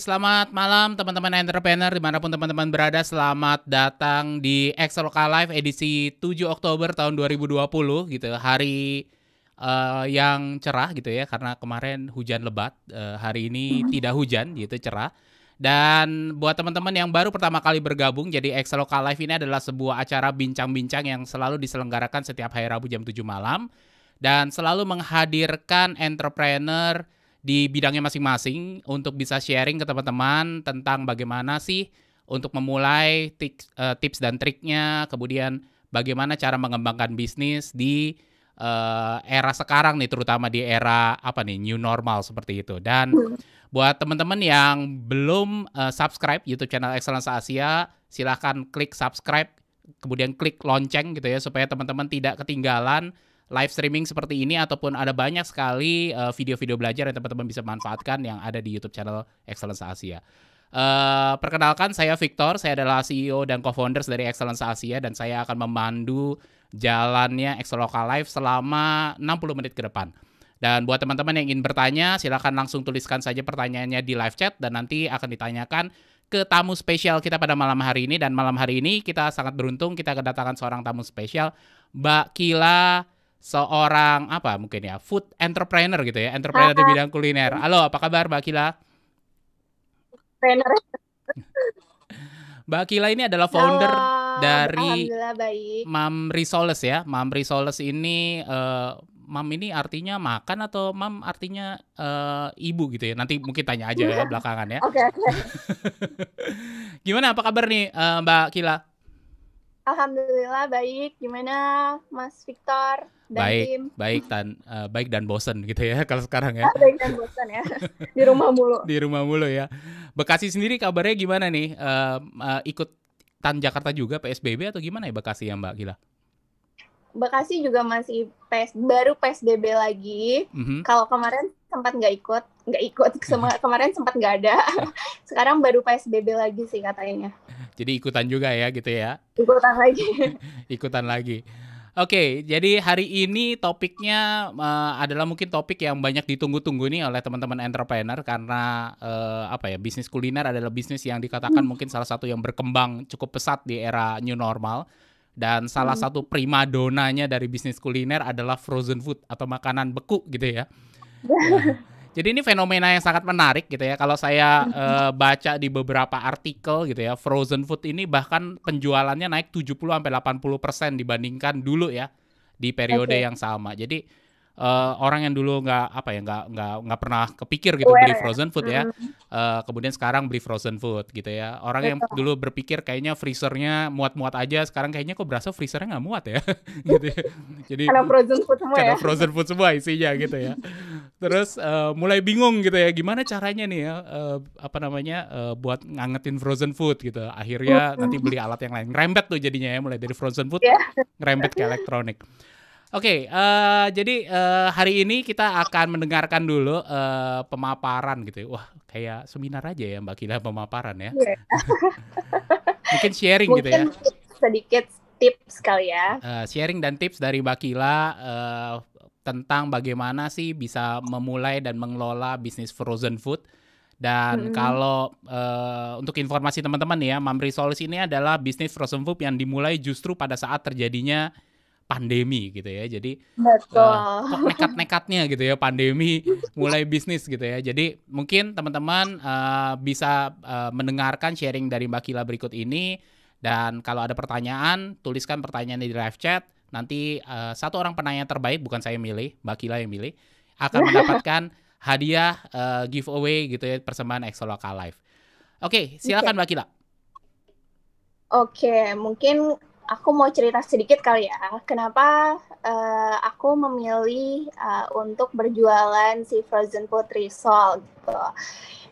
selamat malam teman-teman entrepreneur dimanapun teman-teman berada. Selamat datang di Excel Local Live edisi 7 Oktober tahun 2020 gitu. Hari uh, yang cerah gitu ya karena kemarin hujan lebat. Uh, hari ini mm-hmm. tidak hujan gitu cerah. Dan buat teman-teman yang baru pertama kali bergabung, jadi Excel Local Live ini adalah sebuah acara bincang-bincang yang selalu diselenggarakan setiap hari Rabu jam 7 malam dan selalu menghadirkan entrepreneur di bidangnya masing-masing untuk bisa sharing ke teman-teman tentang bagaimana sih untuk memulai tips, uh, tips dan triknya, kemudian bagaimana cara mengembangkan bisnis di uh, era sekarang nih terutama di era apa nih new normal seperti itu dan hmm. buat teman-teman yang belum uh, subscribe YouTube channel Excellence Asia silahkan klik subscribe kemudian klik lonceng gitu ya supaya teman-teman tidak ketinggalan live streaming seperti ini ataupun ada banyak sekali eh, video-video uh, belajar yang teman-teman bisa manfaatkan yang ada di YouTube channel Excellence Asia. Uh, perkenalkan saya Victor, saya adalah CEO dan co-founders dari Excellence Asia dan saya akan memandu jalannya Local Live selama 60 menit ke depan. Dan buat teman-teman yang ingin bertanya, silakan langsung tuliskan saja pertanyaannya di live chat dan nanti akan ditanyakan ke tamu spesial kita pada malam hari ini dan malam hari ini kita sangat beruntung kita kedatangan seorang tamu spesial Mbak Kila seorang apa mungkin ya food entrepreneur gitu ya entrepreneur di bidang kuliner halo apa kabar mbak Kila entrepreneur mbak Kila ini adalah founder halo, dari baik. Mam Risoles ya Mam Risoles ini uh, Mam ini artinya makan atau Mam artinya uh, ibu gitu ya nanti mungkin tanya aja ya belakangan ya oke okay, gimana apa kabar nih uh, mbak Kila Alhamdulillah baik. Gimana Mas Victor dan baik, tim? Baik, dan uh, eh, baik dan bosen gitu ya kalau sekarang ya. Ah, baik dan bosen ya. Di rumah mulu. Di rumah mulu ya. Bekasi sendiri kabarnya gimana nih? Uh, uh, ikut Tan Jakarta juga PSBB atau gimana ya Bekasi ya Mbak Gila? Bekasi juga masih PS baru PSBB lagi. Mm -hmm. Kalau kemarin sempat nggak ikut nggak ikut kemarin sempat nggak ada sekarang baru psbb lagi sih katanya jadi ikutan juga ya gitu ya ikutan lagi ikutan lagi Oke, okay, jadi hari ini topiknya uh, adalah mungkin topik yang banyak ditunggu-tunggu nih oleh teman-teman entrepreneur karena uh, apa ya bisnis kuliner adalah bisnis yang dikatakan hmm. mungkin salah satu yang berkembang cukup pesat di era new normal dan salah hmm. satu prima donanya dari bisnis kuliner adalah frozen food atau makanan beku gitu ya. Nah, jadi ini fenomena yang sangat menarik gitu ya. Kalau saya uh, baca di beberapa artikel gitu ya, frozen food ini bahkan penjualannya naik 70 sampai 80% dibandingkan dulu ya di periode okay. yang sama. Jadi uh, orang yang dulu nggak apa ya nggak nggak nggak pernah kepikir gitu beli ya? frozen food ya uh, kemudian sekarang beli frozen food gitu ya orang yang dulu berpikir kayaknya freezernya muat-muat aja sekarang kayaknya kok berasa freezernya nggak muat ya gitu ya. jadi karena frozen food semua karena ya. frozen food semua isinya gitu ya terus uh, mulai bingung gitu ya gimana caranya nih ya uh, apa namanya uh, buat ngangetin frozen food gitu akhirnya nanti beli alat yang lain rembet tuh jadinya ya mulai dari frozen food yeah. Iya. ke elektronik Oke, okay, uh, eh, jadi uh, hari ini kita akan mendengarkan dulu uh, pemaparan gitu. Ya. Wah, kayak seminar aja ya Mbak Kila pemaparan ya. Yeah. Mungkin sharing Mungkin gitu ya. Sedikit tips kali ya. Uh, sharing dan tips dari Mbak Kila uh, tentang bagaimana sih bisa memulai dan mengelola bisnis frozen food. Dan hmm. kalau uh, untuk informasi teman-teman ya, Mamri Solis ini adalah bisnis frozen food yang dimulai justru pada saat terjadinya pandemi gitu ya. Jadi Uh, nekat-nekatnya gitu ya pandemi mulai bisnis gitu ya. Jadi mungkin teman-teman uh, bisa uh, mendengarkan sharing dari Mbak Kila berikut ini dan kalau ada pertanyaan tuliskan pertanyaan di live chat. Nanti uh, satu orang penanya terbaik bukan saya milih, Mbak Kila yang milih akan mendapatkan hadiah uh, giveaway gitu ya persembahan Exoloka Live. Oke, okay, silakan okay. Mbak Kila. Oke, okay, mungkin aku mau cerita sedikit kali ya, kenapa uh, aku memilih uh, untuk berjualan si frozen putri sol gitu.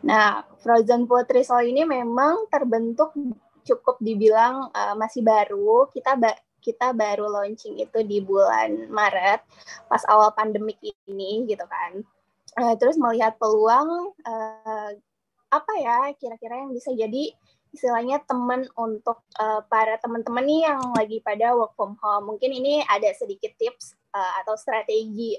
Nah, frozen putri sol ini memang terbentuk cukup dibilang uh, masih baru. Kita ba kita baru launching itu di bulan Maret pas awal pandemik ini gitu kan. Uh, terus melihat peluang uh, apa ya kira-kira yang bisa jadi istilahnya teman untuk uh, para teman-teman nih yang lagi pada work from home. Mungkin ini ada sedikit tips uh, atau strategi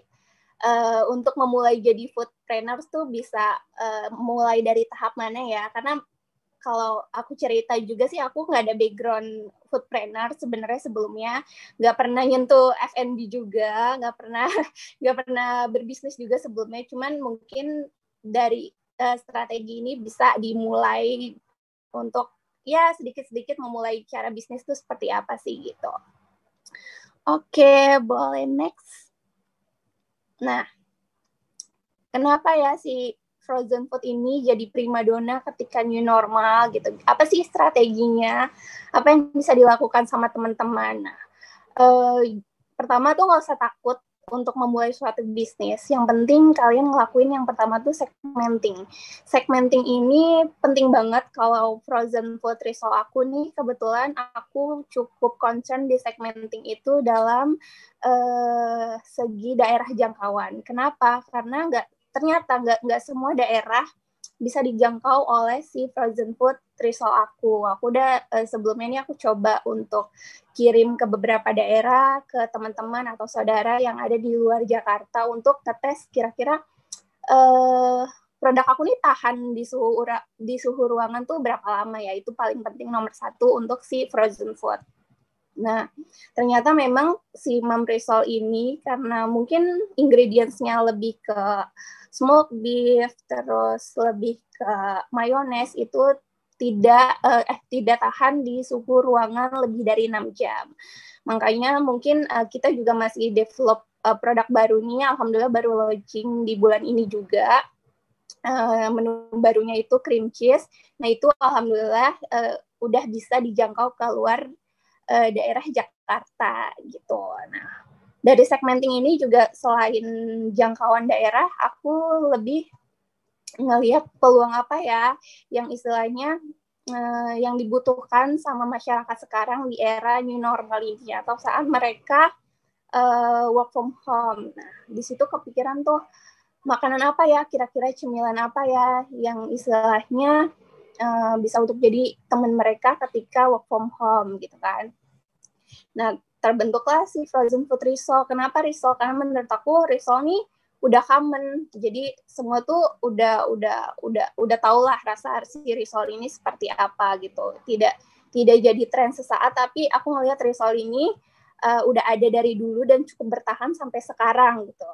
uh, untuk memulai jadi food trainers tuh bisa uh, mulai dari tahap mana ya? Karena kalau aku cerita juga sih aku nggak ada background food trainer sebenarnya sebelumnya nggak pernah nyentuh F&B juga nggak pernah nggak pernah berbisnis juga sebelumnya cuman mungkin dari uh, strategi ini bisa dimulai untuk ya sedikit-sedikit memulai cara bisnis itu seperti apa sih gitu. Oke, boleh next. Nah, kenapa ya si frozen food ini jadi primadona ketika new normal gitu? Apa sih strateginya? Apa yang bisa dilakukan sama teman-teman? Nah, eh, pertama tuh nggak usah takut untuk memulai suatu bisnis, yang penting kalian ngelakuin yang pertama tuh segmenting. Segmenting ini penting banget kalau frozen food risol aku nih, kebetulan aku cukup concern di segmenting itu dalam uh, segi daerah jangkauan. Kenapa? Karena nggak ternyata nggak nggak semua daerah bisa dijangkau oleh si frozen food trisol aku. Aku udah uh, sebelumnya ini aku coba untuk kirim ke beberapa daerah ke teman-teman atau saudara yang ada di luar Jakarta untuk ngetes kira-kira uh, produk aku ini tahan di suhu di suhu ruangan tuh berapa lama ya itu paling penting nomor satu untuk si frozen food. Nah, ternyata memang si Mamrisol ini karena mungkin ingredientsnya lebih ke smoked beef, terus lebih ke mayones itu tidak eh, eh tidak tahan di suhu ruangan lebih dari enam jam. Makanya mungkin eh, kita juga masih develop eh, produk barunya alhamdulillah baru launching di bulan ini juga. Uh, menu barunya itu cream cheese. Nah itu alhamdulillah uh, udah bisa dijangkau ke luar uh, daerah Jakarta gitu. Nah, dari segmenting ini juga selain jangkauan daerah, aku lebih ngelihat peluang apa ya yang istilahnya uh, yang dibutuhkan sama masyarakat sekarang di era new normal ini atau saat mereka uh, work from home. Nah, di situ kepikiran tuh makanan apa ya, kira-kira cemilan apa ya yang istilahnya uh, bisa untuk jadi teman mereka ketika work from home gitu kan. Nah, terbentuklah si frozen food risol. Kenapa risol? Karena menurut aku risol nih udah common. Jadi semua tuh udah udah udah udah tau rasa si risol ini seperti apa gitu. Tidak tidak jadi tren sesaat tapi aku ngelihat risol ini uh, udah ada dari dulu dan cukup bertahan sampai sekarang gitu.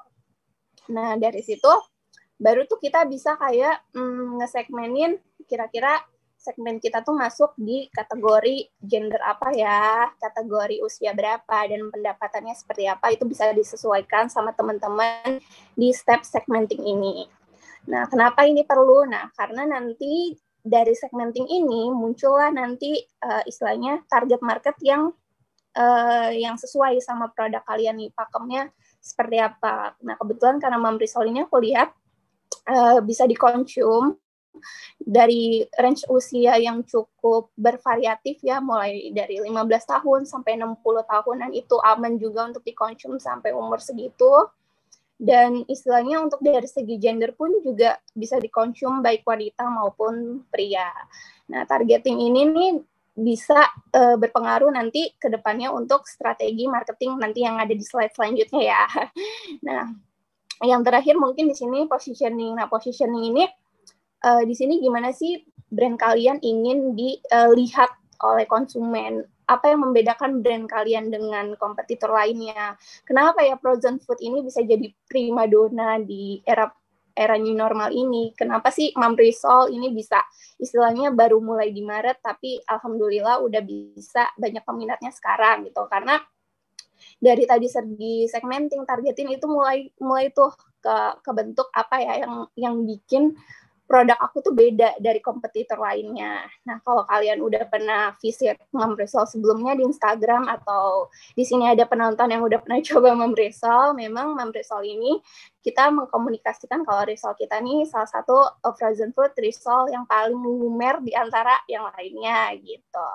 Nah, dari situ baru tuh kita bisa kayak mm, ngesegmenin kira-kira segmen kita tuh masuk di kategori gender apa ya, kategori usia berapa, dan pendapatannya seperti apa, itu bisa disesuaikan sama teman-teman di step segmenting ini. Nah, kenapa ini perlu? Nah, karena nanti dari segmenting ini muncullah nanti uh, istilahnya target market yang uh, yang sesuai sama produk kalian nih, pakemnya seperti apa. Nah, kebetulan karena Mam Risol ini aku lihat uh, bisa dikonsum dari range usia yang cukup bervariatif ya mulai dari 15 tahun sampai 60 tahun dan itu aman juga untuk dikonsum sampai umur segitu dan istilahnya untuk dari segi gender pun juga bisa dikonsum baik wanita maupun pria. Nah, targeting ini nih bisa e, berpengaruh nanti ke depannya untuk strategi marketing nanti yang ada di slide selanjutnya ya. Nah, yang terakhir mungkin di sini positioning. Nah, positioning ini uh, di sini gimana sih brand kalian ingin dilihat eh, oleh konsumen? Apa yang membedakan brand kalian dengan kompetitor lainnya? Kenapa ya frozen food ini bisa jadi prima dona di era era new normal ini? Kenapa sih Mamrisol ini bisa istilahnya baru mulai di Maret tapi alhamdulillah udah bisa banyak peminatnya sekarang gitu. Karena dari tadi segi segmenting targetin itu mulai mulai tuh ke bentuk apa ya yang yang bikin produk aku tuh beda dari kompetitor lainnya. Nah, kalau kalian udah pernah visit Membrisel sebelumnya di Instagram atau di sini ada penonton yang udah pernah coba Membrisel, memang Membrisel ini kita mengkomunikasikan kalau risol kita nih salah satu frozen food risol yang paling lumer di antara yang lainnya gitu.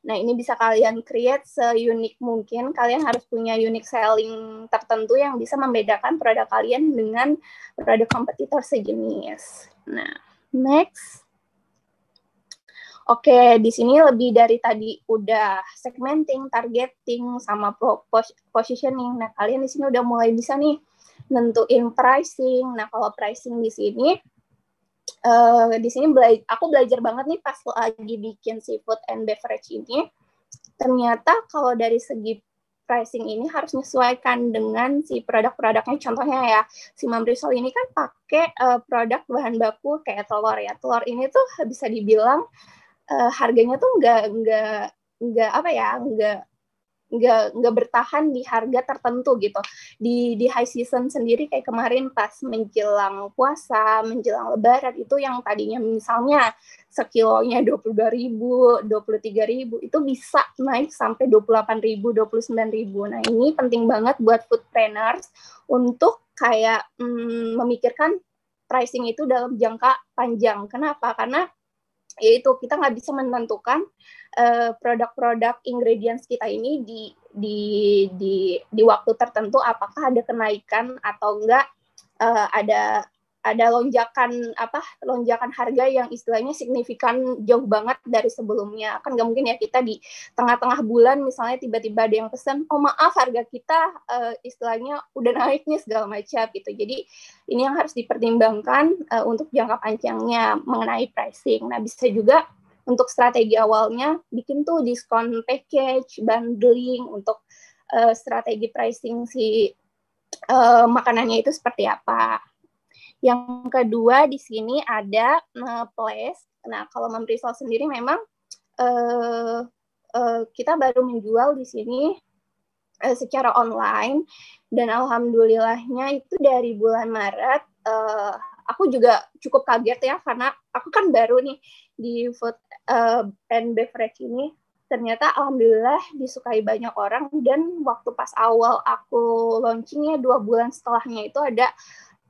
Nah, ini bisa kalian create seunik mungkin. Kalian harus punya unique selling tertentu yang bisa membedakan produk kalian dengan produk kompetitor sejenis. Nah, next. Oke, di sini lebih dari tadi udah segmenting, targeting, sama positioning. Nah, kalian di sini udah mulai bisa nih nentuin pricing. Nah, kalau pricing di sini uh, di sini bela aku belajar banget nih pas lagi bikin seafood and beverage ini. Ternyata kalau dari segi pricing ini harus menyesuaikan dengan si produk-produknya. Contohnya ya, si Mamrisol ini kan pakai uh, produk bahan baku kayak telur ya. Telur ini tuh bisa dibilang uh, harganya tuh nggak nggak nggak apa ya nggak nggak nggak bertahan di harga tertentu gitu di di high season sendiri kayak kemarin pas menjelang puasa menjelang lebaran itu yang tadinya misalnya sekilonya dua puluh dua ribu dua puluh tiga ribu itu bisa naik sampai dua puluh delapan ribu dua puluh sembilan ribu nah ini penting banget buat food trainers untuk kayak hmm, memikirkan pricing itu dalam jangka panjang kenapa karena yaitu kita nggak bisa menentukan eh, produk-produk uh, ingredients kita ini di di di di waktu tertentu apakah ada kenaikan atau enggak uh, ada ada lonjakan apa lonjakan harga yang istilahnya signifikan jauh banget dari sebelumnya kan nggak mungkin ya kita di tengah-tengah bulan misalnya tiba-tiba ada yang pesan oh maaf harga kita uh, istilahnya udah naiknya segala macam gitu jadi ini yang harus dipertimbangkan uh, untuk jangka panjangnya mengenai pricing nah bisa juga untuk strategi awalnya bikin tuh diskon package bundling untuk uh, strategi pricing si uh, makanannya itu seperti apa yang kedua di sini ada uh, place. Nah, kalau memberi sendiri memang uh, uh, kita baru menjual di sini uh, secara online dan alhamdulillahnya itu dari bulan Maret uh, aku juga cukup kaget ya karena aku kan baru nih di food uh, and beverage ini ternyata alhamdulillah disukai banyak orang dan waktu pas awal aku launchingnya dua bulan setelahnya itu ada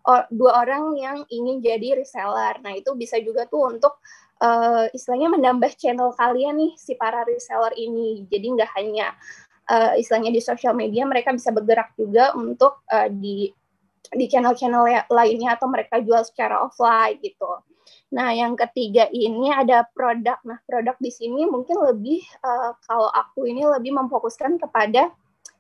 or, dua orang yang ingin jadi reseller. Nah, itu bisa juga tuh untuk uh, istilahnya menambah channel kalian nih si para reseller ini. Jadi nggak hanya uh, istilahnya di sosial media, mereka bisa bergerak juga untuk uh, di di channel-channel ya, lainnya atau mereka jual secara offline gitu. Nah, yang ketiga ini ada produk. Nah, produk di sini mungkin lebih uh, kalau aku ini lebih memfokuskan kepada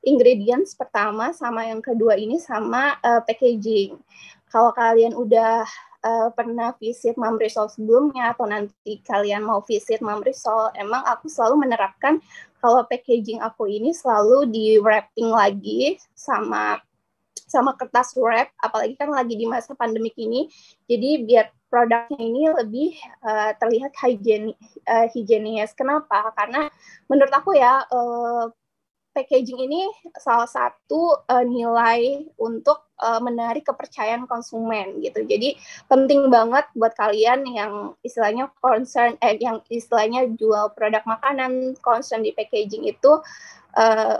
ingredients pertama sama yang kedua ini sama uh, packaging. Kalau kalian udah uh, pernah visit Mamrisol sebelumnya atau nanti kalian mau visit Mamrisol, emang aku selalu menerapkan kalau packaging aku ini selalu di wrapping lagi sama sama kertas wrap, apalagi kan lagi di masa pandemik ini, jadi biar produknya ini lebih uh, terlihat higien, uh, higienis. Kenapa? Karena menurut aku ya uh, packaging ini salah satu uh, nilai untuk uh, menarik kepercayaan konsumen gitu. Jadi penting banget buat kalian yang istilahnya concern eh yang istilahnya jual produk makanan concern di packaging itu uh,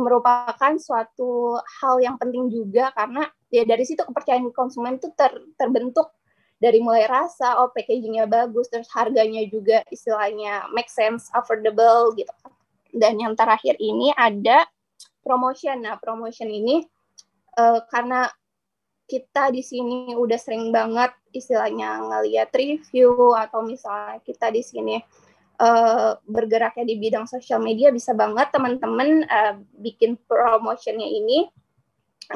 merupakan suatu hal yang penting juga karena ya dari situ kepercayaan konsumen itu ter, terbentuk dari mulai rasa, oh packagingnya bagus, terus harganya juga istilahnya make sense, affordable gitu kan dan yang terakhir ini ada promotion. Nah, promotion ini uh, karena kita di sini udah sering banget istilahnya ngeliat review atau misalnya kita di sini uh, bergeraknya di bidang sosial media bisa banget teman-teman uh, bikin promotionnya ini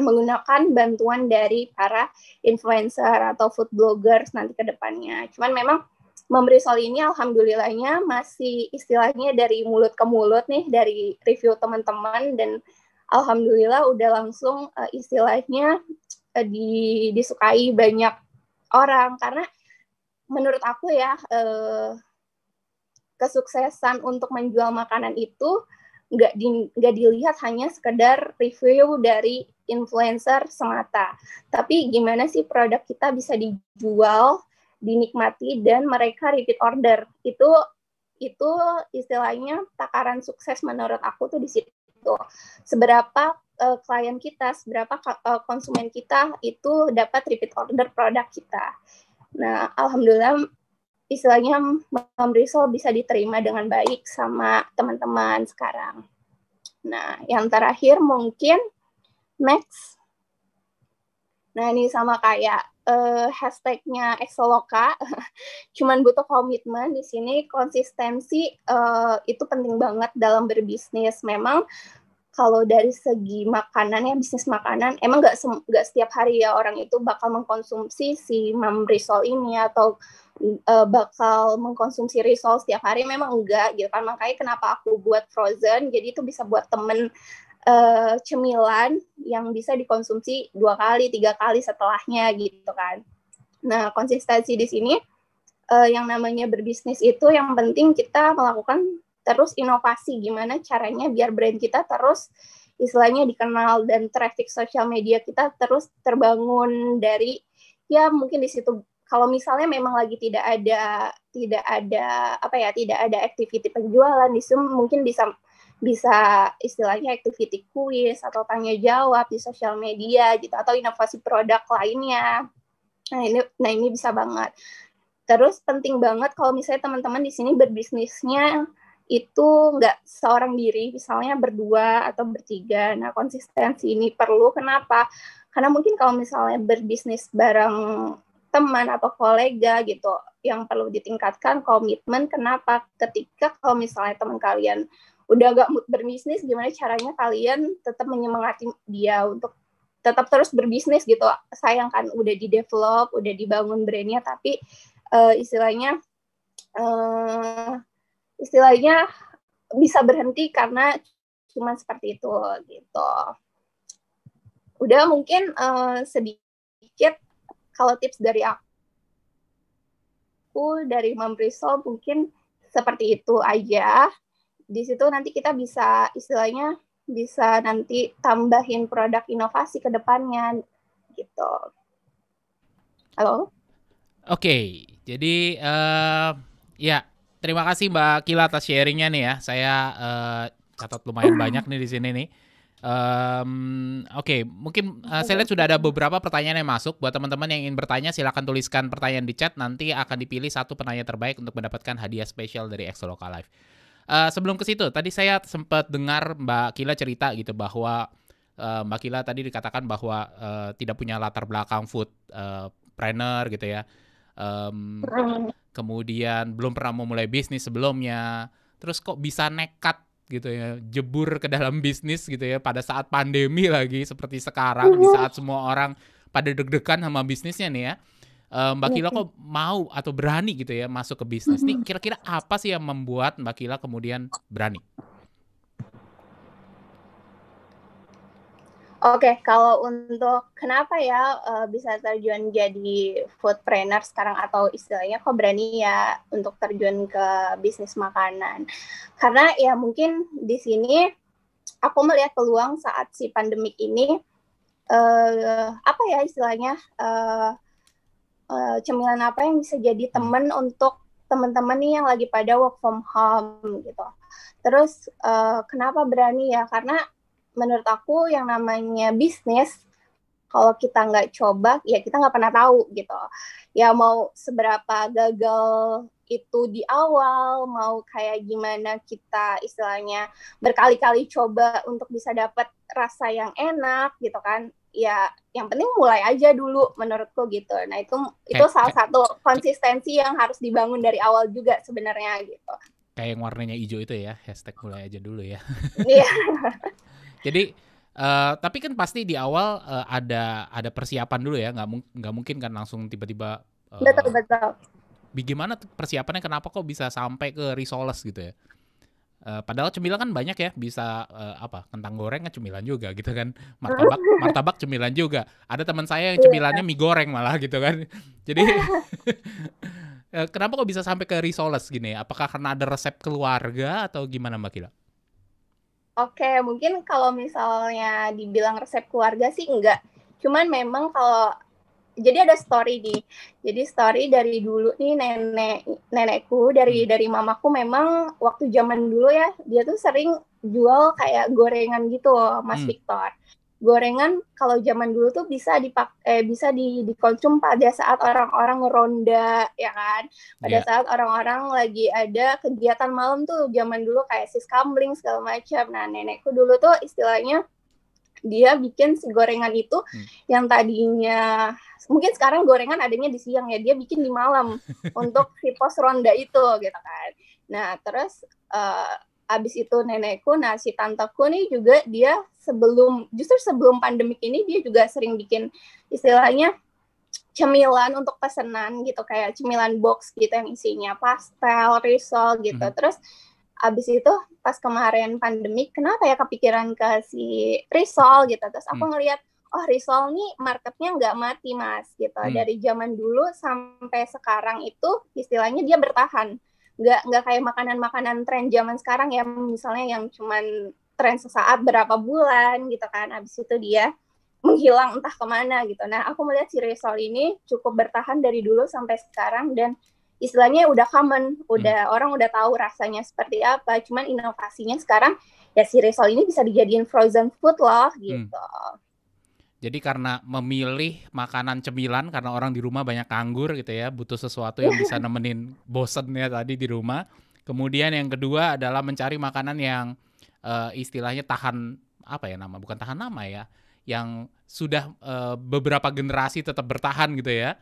menggunakan bantuan dari para influencer atau food bloggers nanti ke depannya. Cuman memang memberi soal ini alhamdulillahnya masih istilahnya dari mulut ke mulut nih dari review teman-teman dan alhamdulillah udah langsung uh, istilahnya uh, di, disukai banyak orang karena menurut aku ya uh, kesuksesan untuk menjual makanan itu nggak di, nggak dilihat hanya sekedar review dari influencer semata, tapi gimana sih produk kita bisa dijual dinikmati dan mereka repeat order itu itu istilahnya takaran sukses menurut aku tuh di situ seberapa uh, klien kita seberapa uh, konsumen kita itu dapat repeat order produk kita nah alhamdulillah istilahnya Bang bisa diterima dengan baik sama teman-teman sekarang nah yang terakhir mungkin next Nah ini sama kayak uh, hashtagnya Exoloka, cuman butuh komitmen di sini konsistensi uh, itu penting banget dalam berbisnis. Memang kalau dari segi makanan ya bisnis makanan emang nggak nggak setiap hari ya orang itu bakal mengkonsumsi si mam risol ini atau uh, bakal mengkonsumsi risol setiap hari memang enggak gitu kan makanya kenapa aku buat frozen jadi itu bisa buat temen uh, cemilan yang bisa dikonsumsi dua kali, tiga kali setelahnya gitu kan. Nah, konsistensi di sini uh, yang namanya berbisnis itu yang penting kita melakukan terus inovasi gimana caranya biar brand kita terus istilahnya dikenal dan traffic sosial media kita terus terbangun dari ya mungkin di situ kalau misalnya memang lagi tidak ada tidak ada apa ya tidak ada activity penjualan di mungkin bisa bisa istilahnya activity quiz atau tanya jawab di sosial media gitu atau inovasi produk lainnya. Nah ini nah ini bisa banget. Terus penting banget kalau misalnya teman-teman di sini berbisnisnya itu nggak seorang diri, misalnya berdua atau bertiga. Nah konsistensi ini perlu. Kenapa? Karena mungkin kalau misalnya berbisnis bareng teman atau kolega gitu yang perlu ditingkatkan komitmen kenapa ketika kalau misalnya teman kalian udah agak mood berbisnis gimana caranya kalian tetap menyemangati dia untuk tetap terus berbisnis gitu sayang kan udah di develop udah dibangun brandnya tapi uh, istilahnya uh, istilahnya bisa berhenti karena cuma seperti itu gitu udah mungkin uh, sedikit kalau tips dari aku dari Mam mungkin seperti itu aja di situ nanti kita bisa istilahnya bisa nanti tambahin produk inovasi ke depannya gitu. Halo. Oke, okay, jadi uh, ya terima kasih Mbak Kila atas sharingnya nih ya. Saya uh, catat lumayan banyak nih di sini nih. Um, Oke, okay. mungkin uh, saya lihat sudah ada beberapa pertanyaan yang masuk. Buat teman-teman yang ingin bertanya, silahkan tuliskan pertanyaan di chat. Nanti akan dipilih satu penanya terbaik untuk mendapatkan hadiah spesial dari Exoloka Live. Uh, sebelum ke situ, tadi saya sempat dengar Mbak Kila cerita gitu bahwa uh, Mbak Kila tadi dikatakan bahwa uh, tidak punya latar belakang food uh, trainer gitu ya. Um, kemudian belum pernah memulai bisnis sebelumnya. Terus kok bisa nekat gitu ya, jebur ke dalam bisnis gitu ya pada saat pandemi lagi seperti sekarang di iya. saat semua orang pada deg-degan sama bisnisnya nih ya uh, Mbak Kila kok mau atau berani gitu ya masuk ke bisnis. ini kira-kira apa sih yang membuat Mbak Kila kemudian berani? Oke, okay, kalau untuk kenapa ya uh, bisa terjun jadi food trainer sekarang atau istilahnya kok berani ya untuk terjun ke bisnis makanan? Karena ya mungkin di sini aku melihat peluang saat si pandemik ini uh, apa ya istilahnya uh, Eh, cemilan apa yang bisa jadi hmm. temen untuk teman-teman nih yang lagi pada work from home gitu. Terus uh, kenapa berani ya? Karena menurut aku yang namanya bisnis kalau kita nggak coba ya kita nggak pernah tahu gitu. Ya mau seberapa gagal itu di awal, mau kayak gimana kita istilahnya berkali-kali coba untuk bisa dapat rasa yang enak gitu kan ya yang penting mulai aja dulu menurutku gitu. Nah itu itu salah satu konsistensi yang harus dibangun dari awal juga sebenarnya gitu. Kayak yang warnanya hijau itu ya hashtag mulai aja dulu ya. Iya. Jadi Uh, tapi kan pasti di awal uh, ada ada persiapan dulu ya nggak nggak mungkin kan langsung tiba-tiba uh, betul betul bagaimana persiapannya kenapa kok bisa sampai ke Risoles gitu ya Eh, padahal cemilan kan banyak ya, bisa uh, apa kentang goreng cemilan juga gitu kan, martabak martabak cemilan juga. Ada teman saya yang iya. cemilannya mie goreng malah gitu kan. Jadi eh, kenapa kok bisa sampai ke risoles gini? Apakah karena ada resep keluarga atau gimana Mbak Kila? Oke, mungkin kalau misalnya dibilang resep keluarga sih enggak. Cuman memang kalau jadi ada story di jadi story dari dulu nih nenek nenekku dari hmm. dari mamaku memang waktu zaman dulu ya dia tuh sering jual kayak gorengan gitu Mas hmm. Victor gorengan kalau zaman dulu tuh bisa dipak eh, bisa di dikonsum pada saat orang-orang ronda ya kan pada yeah. saat orang-orang lagi ada kegiatan malam tuh zaman dulu kayak sis kamling segala macam nah nenekku dulu tuh istilahnya dia bikin si gorengan itu hmm. yang tadinya mungkin sekarang gorengan adanya di siang ya dia bikin di malam untuk si pos ronda itu gitu kan nah terus uh, abis itu nenekku nah si tanteku nih juga dia sebelum justru sebelum pandemik ini dia juga sering bikin istilahnya cemilan untuk pesenan gitu kayak cemilan box gitu yang isinya pastel risol gitu hmm. terus abis itu pas kemarin pandemik kenapa ya kepikiran ke si Risol gitu terus aku hmm. ngelihat oh Risol nih marketnya nggak mati mas gitu hmm. dari zaman dulu sampai sekarang itu istilahnya dia bertahan nggak nggak kayak makanan-makanan tren zaman sekarang ya misalnya yang cuman tren sesaat berapa bulan gitu kan abis itu dia menghilang entah kemana gitu nah aku melihat si Risol ini cukup bertahan dari dulu sampai sekarang dan istilahnya udah common, udah hmm. orang udah tahu rasanya seperti apa. Cuman inovasinya sekarang ya si risol ini bisa dijadiin frozen food loh hmm. gitu. Hmm. Jadi karena memilih makanan cemilan karena orang di rumah banyak kanggur gitu ya, butuh sesuatu yang bisa nemenin bosennya tadi di rumah. Kemudian yang kedua adalah mencari makanan yang uh, istilahnya tahan apa ya nama, bukan tahan nama ya, yang sudah uh, beberapa generasi tetap bertahan gitu ya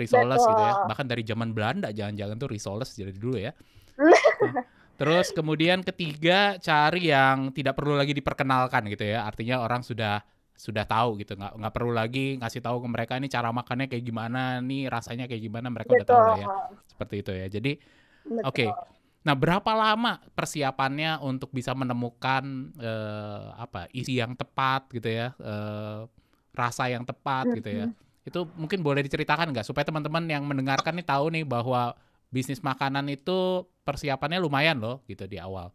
risoles gitu ya. Bahkan dari zaman Belanda jangan-jangan tuh risoles jadi dulu ya. terus kemudian ketiga cari yang tidak perlu lagi diperkenalkan gitu ya. Artinya orang sudah sudah tahu gitu nggak nggak perlu lagi ngasih tahu ke mereka ini cara makannya kayak gimana nih rasanya kayak gimana mereka Betul. udah tahu lah ya seperti itu ya jadi oke okay. nah berapa lama persiapannya untuk bisa menemukan eh, apa isi yang tepat gitu ya eh, rasa yang tepat mm -hmm. gitu ya mm-hmm. Itu mungkin boleh diceritakan nggak supaya teman-teman yang mendengarkan nih tahu nih bahwa bisnis makanan itu persiapannya lumayan loh gitu di awal.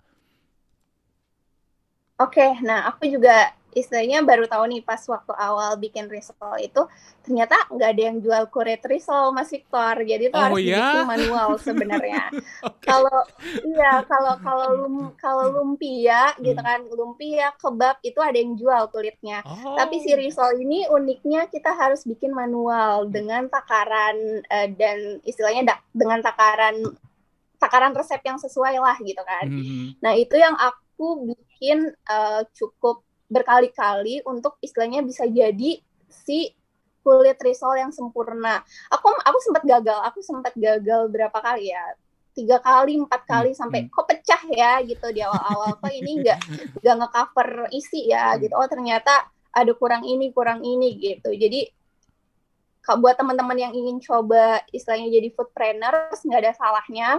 Oke, okay, nah aku juga istilahnya baru tahu nih pas waktu awal bikin risol itu ternyata nggak ada yang jual kuret risol Mas Victor jadi itu oh, harus ya? bikin manual sebenarnya okay. kalau iya kalau kalau lum, kalau lumpia gitu hmm. gitu kan lumpia kebab itu ada yang jual kulitnya oh. tapi si oh. risol ini uniknya kita harus bikin manual hmm. dengan takaran uh, dan istilahnya da dengan takaran takaran resep yang sesuai lah gitu kan -hmm. hmm. nah itu yang aku bikin uh, cukup berkali-kali untuk istilahnya bisa jadi si kulit risol yang sempurna. Aku aku sempat gagal, aku sempat gagal berapa kali ya? tiga kali empat kali hmm. sampai hmm. kok pecah ya gitu di awal-awal kok ini nggak nggak ngecover isi ya hmm. gitu oh ternyata ada kurang ini kurang ini gitu jadi buat teman-teman yang ingin coba istilahnya jadi food trainer nggak ada salahnya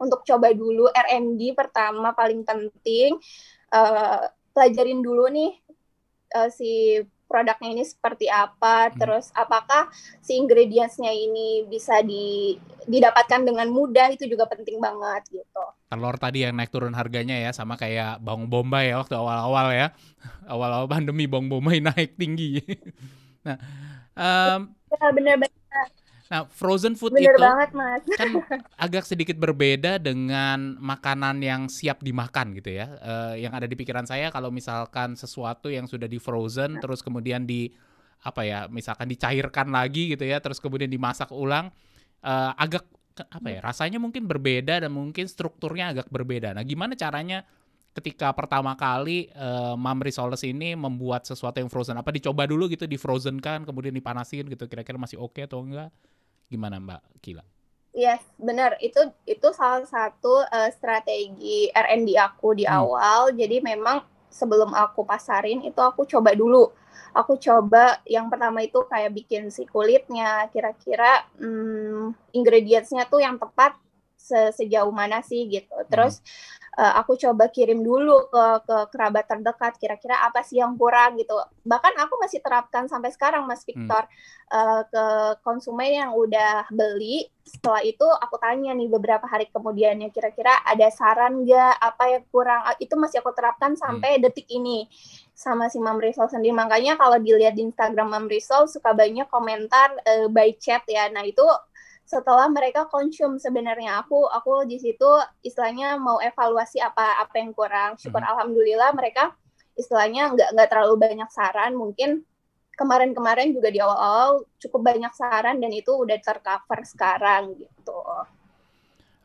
untuk coba dulu R&D pertama paling penting uh, pelajarin dulu nih uh, si produknya ini seperti apa, hmm. terus apakah si ingredientsnya ini bisa di, didapatkan dengan mudah itu juga penting banget gitu. Telur kan tadi yang naik turun harganya ya sama kayak bawang bombay ya waktu awal-awal ya, awal-awal pandemi bawang bombay naik tinggi. nah, um, ya, benar-benar Nah, frozen food Bener itu banget, Mas. kan agak sedikit berbeda dengan makanan yang siap dimakan gitu ya. Uh, yang ada di pikiran saya kalau misalkan sesuatu yang sudah di frozen nah. terus kemudian di apa ya, misalkan dicairkan lagi gitu ya, terus kemudian dimasak ulang uh, agak apa ya, rasanya mungkin berbeda dan mungkin strukturnya agak berbeda. Nah, gimana caranya ketika pertama kali uh, eh, Mamri Soles ini membuat sesuatu yang frozen apa dicoba dulu gitu di frozen kan kemudian dipanasin gitu kira-kira masih oke okay atau enggak gimana Mbak Kila? Yes, benar. Itu itu salah satu uh, strategi R&D aku di hmm. awal. Jadi memang sebelum aku pasarin itu aku coba dulu. Aku coba yang pertama itu kayak bikin si kulitnya, kira-kira hmm, ingredientsnya tuh yang tepat se sejauh mana sih gitu. Hmm. Terus hmm. uh, aku coba kirim dulu ke ke kerabat terdekat kira-kira apa sih yang kurang gitu. Bahkan aku masih terapkan sampai sekarang Mas hmm. Victor hmm. uh, ke konsumen yang udah beli. Setelah itu aku tanya nih beberapa hari kemudiannya kira-kira ada saran nggak apa yang kurang. Eh, itu masih aku terapkan hmm. sampai hmm. detik ini sama si Mam Rizal sendiri. Makanya kalau dilihat di Instagram Mam Rizal suka banyak komentar uh, by chat ya. Nah, itu setelah mereka konsum sebenarnya aku aku di situ istilahnya mau evaluasi apa apa yang kurang syukur hmm. alhamdulillah mereka istilahnya nggak nggak terlalu banyak saran mungkin kemarin-kemarin juga di awal-awal cukup banyak saran dan itu udah tercover sekarang gitu oke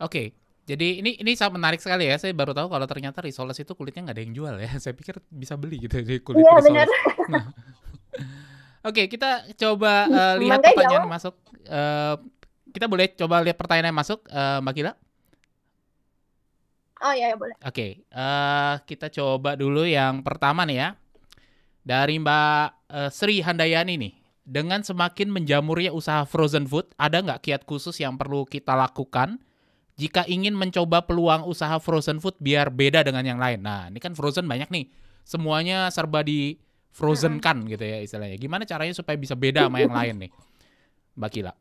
okay. Jadi ini ini sangat menarik sekali ya. Saya baru tahu kalau ternyata risoles itu kulitnya nggak ada yang jual ya. Saya pikir bisa beli gitu di kulit ya, risoles. Nah. Oke, okay, kita coba uh, lihat Makanya pertanyaan jawab. masuk. Uh, kita boleh coba lihat pertanyaan yang masuk, uh, Mbak Kila. Oh iya, ya, boleh. Oke, okay. uh, eh, kita coba dulu yang pertama nih ya. Dari Mbak uh, Sri Handayani nih. Dengan semakin menjamurnya usaha frozen food, ada nggak kiat khusus yang perlu kita lakukan jika ingin mencoba peluang usaha frozen food biar beda dengan yang lain? Nah, ini kan frozen banyak nih. Semuanya serba di frozen kan gitu ya istilahnya. Gimana caranya supaya bisa beda sama yang lain nih? Mbak Kila